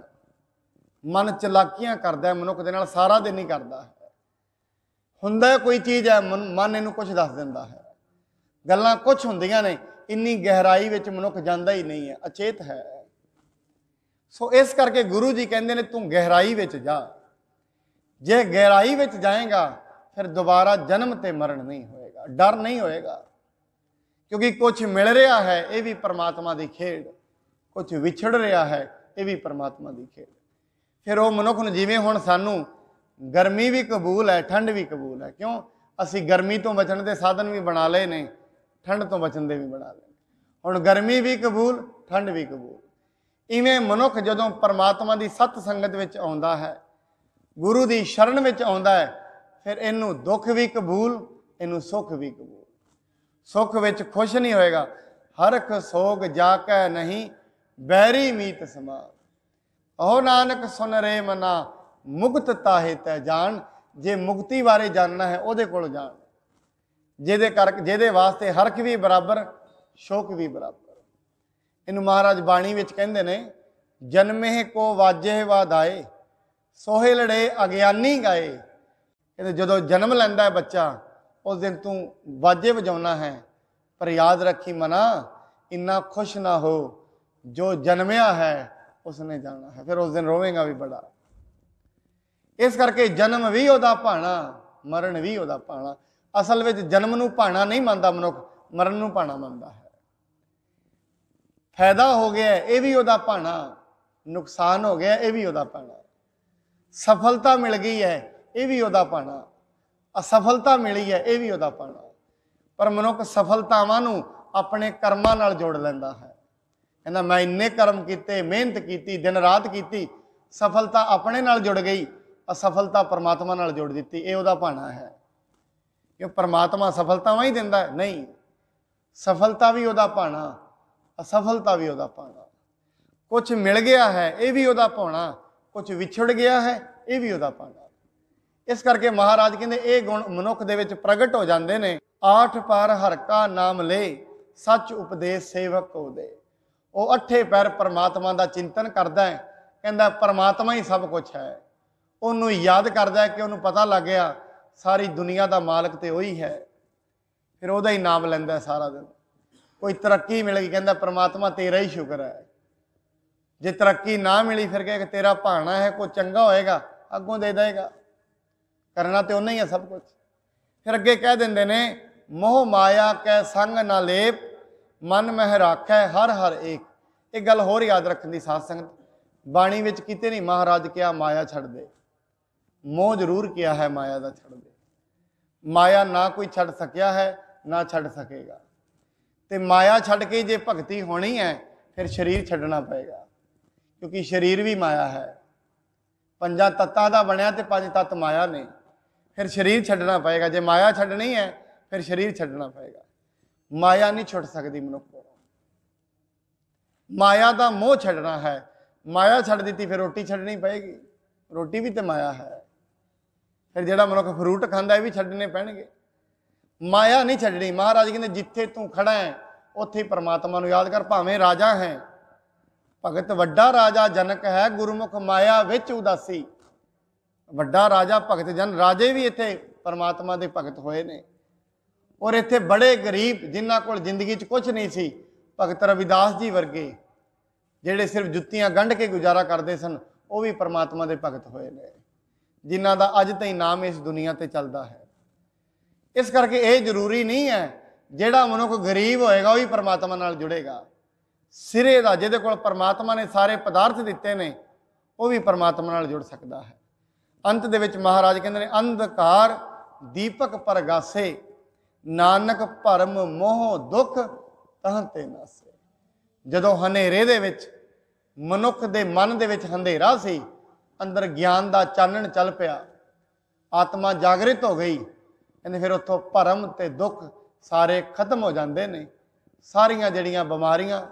ਮਨ ਚਲਾਕੀਆਂ ਕਰਦਾ ਹੈ ਮਨੁੱਖ ਦੇ ਨਾਲ ਸਾਰਾ ਦਿਨ ਹੀ ਕਰਦਾ ਹੈ ਹੁੰਦਾ ਕੋਈ ਚੀਜ਼ ਹੈ ਮਨ ਇਹਨੂੰ ਕੁਝ ਦੱਸ ਦਿੰਦਾ ਹੈ ਗੱਲਾਂ ਕੁਝ ਹੁੰਦੀਆਂ ਨੇ ਇੰਨੀ ਗਹਿਰਾਈ ਵਿੱਚ ਮਨੁੱਖ ਜਾਂਦਾ ਹੀ ਨਹੀਂ ਹੈ ਅਚੇਤ ਹੈ ਸੋ ਇਸ ਕਰਕੇ ਗੁਰੂ ਜੀ ਕਹਿੰਦੇ ਨੇ ਤੂੰ ਗਹਿਰਾਈ ਵਿੱਚ ਜਾ ਜੇ ਗਹਿਰਾਈ ਵਿੱਚ ਜਾਏਗਾ ਫਿਰ ਦੁਬਾਰਾ ਜਨਮ ਤੇ ਮਰਨ ਨਹੀਂ ਹੋਏਗਾ ਡਰ ਨਹੀਂ ਹੋਏਗਾ ਕਿਉਂਕਿ ਕੁਝ ਮਿਲ ਰਿਹਾ ਹੈ ਇਹ ਵੀ ਪਰਮਾਤਮਾ ਦੀ ਖੇਡ ਕੁਝ ਵਿਛੜ ਰਿਹਾ ਹੈ ਇਹ ਵੀ ਪਰਮਾਤਮਾ ਦੀ ਖੇਡ ਫਿਰ ਉਹ ਮਨੁੱਖ ਨੂੰ ਜਿਵੇਂ ਹੁਣ ਸਾਨੂੰ ਗਰਮੀ ਵੀ ਕਬੂਲ ਹੈ ਠੰਡ ਵੀ ਕਬੂਲ ਹੈ ਕਿਉਂ ਅਸੀਂ ਗਰਮੀ ਤੋਂ ਬਚਣ ਦੇ ਸਾਧਨ ਵੀ ਬਣਾ ਲਏ ਨੇ ਠੰਡ ਤੋਂ ਬਚਣ ਦੇ ਵੀ ਬਣਾ ਲਏ ਹੁਣ ਗਰਮੀ ਵੀ ਕਬੂਲ ਠੰਡ ਵੀ ਕਬੂਲ ਇਵੇਂ ਮਨੁੱਖ ਜਦੋਂ ਪਰਮਾਤਮਾ ਦੀ ਸਤ ਸੰਗਤ ਵਿੱਚ ਆਉਂਦਾ ਹੈ ਗੁਰੂ ਦੀ ਸ਼ਰਨ ਵਿੱਚ ਆਉਂਦਾ ਹੈ ਫਿਰ ਇਹਨੂੰ ਦੁੱਖ ਵੀ ਕਬੂਲ ਇਹਨੂੰ ਸੁੱਖ ਵੀ ਕਬੂਲ ਸੁੱਖ ਵਿੱਚ ਖੁਸ਼ ਨਹੀਂ ਹੋਏਗਾ ਹਰਖ ਸੋਗ ਜਾ ਕੇ ਨਹੀਂ ਬੈਰੀ ਮੀਤ ਸਮਾ ਉਹ ਨਾਨਕ ਸੁਨ ਰੇ ਮਨਾ ਮੁਕਤ ਤਾਹੇ ਤੈ ਜਾਣ ਜੇ ਮੁਕਤੀ ਬਾਰੇ ਜਾਨਣਾ ਹੈ ਉਹਦੇ ਕੋਲ ਜਾਣ ਜਿਹਦੇ ਕਰ ਜਿਹਦੇ ਵਾਸਤੇ ਹਰਕ ਵੀ ਬਰਾਬਰ ਸ਼ੋਕ ਵੀ ਬਰਾਬਰ ਇਹਨੂੰ ਮਹਾਰਾਜ ਬਾਣੀ ਵਿੱਚ ਕਹਿੰਦੇ ਨੇ ਜਨਮੇ ਕੋ ਵਾਜੇ ਵਾਦਾਏ ਸੋਹੇ ਲੜੇ ਅਗਿਆਨੀ ਗਾਏ ਕਹਿੰਦੇ ਜਦੋਂ ਜਨਮ ਲੈਂਦਾ ਹੈ ਬੱਚਾ ਉਸ ਦਿਨ ਤੂੰ ਵਾਜੇ ਵਜਾਉਣਾ ਹੈ ਪਰ ਯਾਦ ਰੱਖੀ ਮਨਾ ਇੰਨਾ ਖੁਸ਼ ਨਾ ਹੋ ਜੋ ਜਨਮਿਆ ਹੈ ਉਸਨੇ ਜਾਣਾ ਹੈ ਫਿਰ ਉਸ ਦਿਨ ਰੋਵੇਂਗਾ ਵੀ ਬੜਾ ਇਸ ਕਰਕੇ ਜਨਮ ਵੀ ਉਹਦਾ ਭਾਣਾ ਮਰਨ ਵੀ ਉਹਦਾ ਭਾਣਾ ਅਸਲ ਵਿੱਚ ਜਨਮ ਨੂੰ ਭਾਣਾ ਨਹੀਂ ਮੰਨਦਾ ਮਨੁੱਖ ਮਰਨ ਨੂੰ ਭਾਣਾ ਮੰਨਦਾ ਹੈ ਫਾਇਦਾ ਹੋ ਗਿਆ ਇਹ ਵੀ ਉਹਦਾ ਭਾਣਾ ਨੁਕਸਾਨ ਹੋ ਗਿਆ ਇਹ ਵੀ ਉਹਦਾ ਭਾਣਾ ਸਫਲਤਾ ਮਿਲ ਗਈ ਹੈ ਇਹ ਵੀ ਉਹਦਾ ਭਾਣਾ ਅਸਫਲਤਾ ਮਿਲੀ ਹੈ ਇਹ ਵੀ ਉਹਦਾ ਭਾਣਾ ਪਰ ਮਨੁੱਖ ਸਫਲਤਾਵਾਂ ਨੂੰ ਆਪਣੇ ਕਰਮਾਂ ਨਾਲ ਜੋੜ ਲੈਂਦਾ ਹੈ ਕਹਿੰਦਾ ਮੈਂ ਇੰਨੇ ਕਰਮ ਕੀਤੇ ਮਿਹਨਤ ਕੀਤੀ ਦਿਨ ਰਾਤ ਕੀਤੀ ਸਫਲਤਾ ਆਪਣੇ ਨਾਲ ਜੁੜ ਗਈ ਅਸਫਲਤਾ ਪਰਮਾਤਮਾ ਨਾਲ ਜੁੜ ਦਿੱਤੀ ਇਹ ਉਹਦਾ ਭਾਣਾ ਹੈ ਕਿ ਪਰਮਾਤਮਾ ਸਫਲਤਾਵਾਂ ਹੀ ਦਿੰਦਾ ਨਹੀਂ ਸਫਲਤਾ ਵੀ ਉਹਦਾ ਭਾਣਾ ਅਸਫਲਤਾ ਵੀ ਉਹਦਾ ਭਾਣਾ ਕੁਝ ਮਿਲ ਗਿਆ ਹੈ ਇਹ ਵੀ ਉਹਦਾ ਭਾਣਾ ਕੁਝ ਵਿਛੜ ਗਿਆ ਹੈ ਇਹ ਵੀ ਉਹਦਾ ਭਾਣਾ ਇਸ ਕਰਕੇ ਮਹਾਰਾਜ ਕਹਿੰਦੇ ਇਹ ਗੁਣ ਮਨੁੱਖ ਦੇ ਵਿੱਚ ਪ੍ਰਗਟ ਹੋ ਜਾਂਦੇ ਨੇ ਆਠ ਪਾਰ ਹਰ ਕਾ ਨਾਮ ਲੈ ਸੱਚ ਉਪਦੇਸ਼ ਸੇਵਕ ਕੋ ਦੇ ਉਹ ਅੱਠੇ ਪੈਰ ਪਰਮਾਤਮਾ ਦਾ ਚਿੰਤਨ ਕਰਦਾ ਹੈ ਕਹਿੰਦਾ ਪਰਮਾਤਮਾ ਹੀ ਸਭ ਕੁਝ ਹੈ ਉਹਨੂੰ ਯਾਦ ਕਰਦਾ ਹੈ ਕਿ ਉਹਨੂੰ ਪਤਾ ਲੱਗ ਗਿਆ ਸਾਰੀ ਦੁਨੀਆ ਦਾ ਮਾਲਕ ਤੇ ਉਹੀ ਹੈ ਫਿਰ ਉਹਦਾ ਹੀ ਨਾਮ ਲੈਂਦਾ ਸਾਰਾ ਦਿਨ ਕੋਈ ਤਰੱਕੀ ਮਿਲ ਗਈ ਕਹਿੰਦਾ ਪਰਮਾਤਮਾ ਤੇਰਾ ਹੀ ਸ਼ੁਕਰ ਹੈ ਜੇ ਤਰੱਕੀ ਨਾ ਮਿਲੀ ਫਿਰ ਕਹੇ ਤੇਰਾ ਭਾਣਾ ਹੈ ਕੋ ਚੰਗਾ ਹੋਏਗਾ ਅੱਗੋਂ ਦੇ ਦੇਗਾ ਕਰਨਾ ਤੇ ਉਹਨੇ ਹੀ ਹੈ ਸਭ ਕੁਝ ਫਿਰ ਅੱਗੇ ਕਹਿ ਦਿੰਦੇ ਨੇ ਮੋਹ ਮਾਇਆ ਕੈ ਸੰਗ ਨਾ ਲੇਪ ਮਨ ਮਹਿ ਰਾਖੈ ਹਰ ਹਰ ਏਕ ਇੱਕ ਗੱਲ ਹੋਰ ਯਾਦ ਰੱਖਣ ਦੀ ਸਾਧ ਸੰਗਤ ਬਾਣੀ ਵਿੱਚ ਕਿਤੇ ਨਹੀਂ ਮਹਾਰਾਜ ਕਿਹਾ ਮਾਇਆ ਛੱਡ ਦੇ ਮੋਹ ਜ਼ਰੂਰ ਕਿਹਾ ਹੈ ਮਾਇਆ ਦਾ ਛੱਡ ਦੇ ਮਾਇਆ ਨਾ ਕੋਈ ਛੱਡ ਸਕਿਆ ਹੈ ਨਾ ਛੱਡ ਸਕੇਗਾ ਤੇ ਮਾਇਆ ਛੱਡ ਕੇ ਜੇ ਭਗਤੀ ਹੋਣੀ ਹੈ ਫਿਰ ਸਰੀਰ ਛੱਡਣਾ ਪਏਗਾ ਕਿਉਂਕਿ ਸਰੀਰ ਵੀ ਮਾਇਆ ਹੈ ਪੰਜਾਂ ਤੱਤਾਂ ਦਾ ਬਣਿਆ ਤੇ ਪੰਜ ਤੱਤ ਮਾਇਆ ਨੇ ਫਿਰ ਸਰੀਰ ਛੱਡਣਾ ਪਏਗਾ ਜੇ ਮਾਇਆ ਛੱਡਣੀ ਹੈ ਫਿਰ ਸਰੀਰ ਛੱਡਣਾ ਪਏਗਾ ਮਾਇਆ ਨਹੀਂ ਛੁੱਟ ਸਕਦੀ ਮਨੁੱਖ ਮਾਇਆ ਦਾ ਮੋਹ ਛੱਡਣਾ ਹੈ ਮਾਇਆ ਛੱਡ ਦਿੱਤੀ ਫਿਰ ਰੋਟੀ ਛੱਡਣੀ ਪਏਗੀ ਰੋਟੀ ਵੀ ਤੇ ਮਾਇਆ ਹੈ ਫਿਰ ਜਿਹੜਾ ਮਨੁੱਖ ਫਰੂਟ ਖਾਂਦਾ ਇਹ ਵੀ ਛੱਡਨੇ ਪੈਣਗੇ ਮਾਇਆ ਨਹੀਂ ਛੱਡਣੀ ਮਹਾਰਾਜ ਕਹਿੰਦੇ ਜਿੱਥੇ ਤੂੰ ਖੜਾ ਹੈ ਉੱਥੇ ਪਰਮਾਤਮਾ ਨੂੰ ਯਾਦ ਕਰ ਭਾਵੇਂ ਰਾਜਾ ਹੈ ਭਗਤ ਵੱਡਾ ਰਾਜਾ ਜਨਕ ਹੈ ਗੁਰਮੁਖ ਮਾਇਆ ਵਿੱਚ ਉਦਾਸੀ ਵੱਡਾ ਰਾਜਾ ਭਗਤ ਜਨ ਰਾਜੇ ਵੀ ਇੱਥੇ ਪਰਮਾਤਮਾ ਦੇ ਭਗਤ ਹੋਏ ਨੇ ਔਰ ਇੱਥੇ ਬੜੇ ਗਰੀਬ ਜਿਨ੍ਹਾਂ ਕੋਲ ਜ਼ਿੰਦਗੀ 'ਚ ਕੁਝ ਨਹੀਂ ਸੀ ਭਗਤ ਰਵਿਦਾਸ ਜੀ ਵਰਗੇ ਜਿਹੜੇ ਸਿਰਫ ਜੁੱਤੀਆਂ ਗੰਢ ਕੇ ਗੁਜ਼ਾਰਾ ਕਰਦੇ ਸਨ ਉਹ ਵੀ ਪਰਮਾਤਮਾ ਦੇ ਭਗਤ ਹੋਏ ਨੇ ਜਿਨ੍ਹਾਂ ਦਾ ਅੱਜ ਤਾਈਂ ਨਾਮ ਇਸ ਦੁਨੀਆ ਤੇ ਚੱਲਦਾ ਹੈ ਇਸ ਕਰਕੇ ਇਹ ਜ਼ਰੂਰੀ ਨਹੀਂ ਹੈ ਜਿਹੜਾ ਮਨੁੱਖ ਗਰੀਬ ਹੋਏਗਾ ਉਹ ਵੀ ਪਰਮਾਤਮਾ ਨਾਲ ਜੁੜੇਗਾ ਸਿਰੇ ਦਾ ਜਿਹਦੇ ਕੋਲ ਪਰਮਾਤਮਾ ਨੇ ਸਾਰੇ ਪਦਾਰਥ ਦਿੱਤੇ ਨੇ ਉਹ ਵੀ ਪਰਮਾਤਮਾ ਨਾਲ ਜੁੜ ਸਕਦਾ ਹੈ ਅੰਤ ਦੇ ਵਿੱਚ ਮਹਾਰਾਜ ਕਹਿੰਦੇ ਨੇ ਅੰਧਕਾਰ ਦੀਪਕ ਪਰਗਾਸੇ ਨਾਨਕ ਭਰਮ ਮੋਹ ਦੁੱਖ ਤਾਂ ਤੇ ਨਾਸੇ ਜਦੋਂ ਹਨੇਰੇ ਦੇ ਵਿੱਚ ਮਨੁੱਖ ਦੇ ਮਨ ਦੇ ਵਿੱਚ ਹਨੇਰਾ ਸੀ ਅੰਦਰ ਗਿਆਨ ਦਾ ਚਾਨਣ ਚੱਲ ਪਿਆ ਆਤਮਾ ਜਾਗਰਿਤ ਹੋ ਗਈ ਇਹਨੇ ਫਿਰ ਉੱਥੋਂ ਭਰਮ ਤੇ ਦੁੱਖ ਸਾਰੇ ਖਤਮ ਹੋ ਜਾਂਦੇ ਨੇ ਸਾਰੀਆਂ ਜਿਹੜੀਆਂ ਬਿਮਾਰੀਆਂ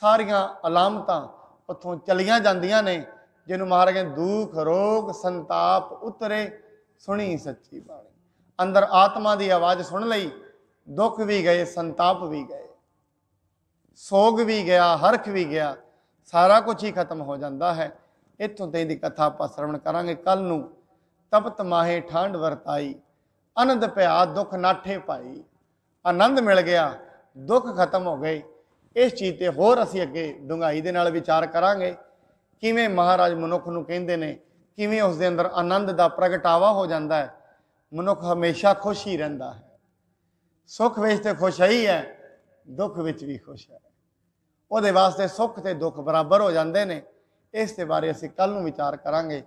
ਸਾਰੀਆਂ ਅਲਾਮਤਾਂ ਉੱਥੋਂ ਚਲੀਆਂ ਜਾਂਦੀਆਂ ਨੇ ਜਿਹਨੂੰ ਮਹਾਰਾਜ ਕਹਿੰਦੇ ਦੁੱਖ ਰੋਗ ਸੰਤਾਪ ਉਤਰੇ ਸੁਣੀ ਸੱਚੀ ਬਾਣੀ ਅੰਦਰ ਆਤਮਾ ਦੀ ਆਵਾਜ਼ ਸੁਣ ਲਈ ਦੁੱਖ ਵੀ ਗਏ ਸੰਤਾਪ ਵੀ ਗਏ ਸੋਗ ਵੀ ਗਿਆ ਹਰਖ ਵੀ ਗਿਆ ਸਾਰਾ ਕੁਝ ਹੀ ਖਤਮ ਹੋ ਜਾਂਦਾ ਹੈ ਇਤੋਂ ਤੇ ਦੀ ਕਥਾ ਆਪਾਂ ਸ਼ਰਵਣ ਕਰਾਂਗੇ ਕੱਲ ਨੂੰ ਤਪਤ ਮਾਹੇ ਠਾਂਡ ਵਰਤਾਈ ਆਨੰਦ ਪਿਆ ਦੁੱਖ ਨਾਠੇ ਪਾਈ ਆਨੰਦ ਮਿਲ ਗਿਆ ਦੁੱਖ ਖਤਮ ਹੋ ਗਏ ਇਸ ਚੀਜ਼ ਤੇ ਹੋਰ ਅਸੀਂ ਅੱਗੇ ਡੁੰਗਾਈ ਦੇ ਨਾਲ ਵਿਚਾਰ ਕਰਾਂਗੇ ਕਿਵੇਂ ਮਹਾਰਾਜ ਮਨੁੱਖ ਨੂੰ ਕਹਿੰਦੇ ਨੇ ਕਿਵੇਂ ਉਸ ਦੇ ਅੰਦਰ ਆਨੰਦ ਦਾ ਪ੍ਰਗਟਾਵਾ ਹੋ ਜਾਂਦਾ ਹੈ ਮਨੁੱਖ ਹਮੇਸ਼ਾ ਖੁਸ਼ ਹੀ ਰਹਿੰਦਾ ਹੈ ਸੁੱਖ ਵਿੱਚ ਤੇ ਖੁਸ਼ ਹੈ ਦੁੱਖ ਵਿੱਚ ਵੀ ਖੁਸ਼ ਹੈ ਉਹਦੇ ਵਾਸਤੇ ਸੁੱਖ ਤੇ ਦੁੱਖ ਬਰਾਬਰ ਹੋ ਜਾਂਦੇ ਨੇ ਇਸ ਦੇ ਬਾਰੇ ਅਸੀਂ ਕੱਲ ਨੂੰ ਵਿਚਾਰ ਕਰਾਂਗੇ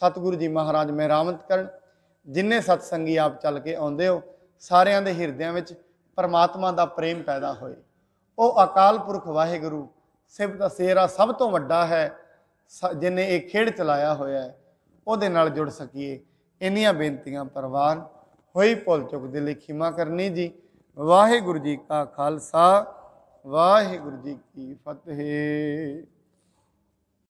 ਸਤਿਗੁਰੂ ਜੀ ਮਹਾਰਾਜ ਮਹਿਰਾਮਤ ਕਰਨ ਜਿੰਨੇ ਸਤਸੰਗੀ ਆਪ ਚੱਲ ਕੇ ਆਉਂਦੇ ਹੋ ਸਾਰਿਆਂ ਦੇ ਹਿਰਦਿਆਂ ਵਿੱਚ ਪਰਮਾਤਮਾ ਦਾ ਪ੍ਰੇਮ ਪੈਦਾ ਹੋਏ ਉਹ ਅਕਾਲ ਪੁਰਖ ਵਾਹਿਗੁਰੂ ਦਾ ਸੇਰਾ ਸਭ ਤੋਂ ਵੱਡਾ ਹੈ ਜਿਨੇ ਇਹ ਖੇਡ ਚਲਾਇਆ ਹੋਇਆ ਹੈ ਉਹਦੇ ਨਾਲ ਜੁੜ ਸਕੀਏ ਇੰਨੀਆਂ ਬੇਨਤੀਆਂ ਪਰਵਾਨ ਹੋਈ ਭੁੱਲ ਚੁੱਕ ਦੇ ਲਈ ਖਿਮਾ ਕਰਨੀ ਜੀ ਵਾਹਿਗੁਰੂ ਜੀ ਕਾ ਖਾਲਸਾ ਵਾਹਿਗੁਰੂ ਜੀ ਕੀ ਫਤਿਹ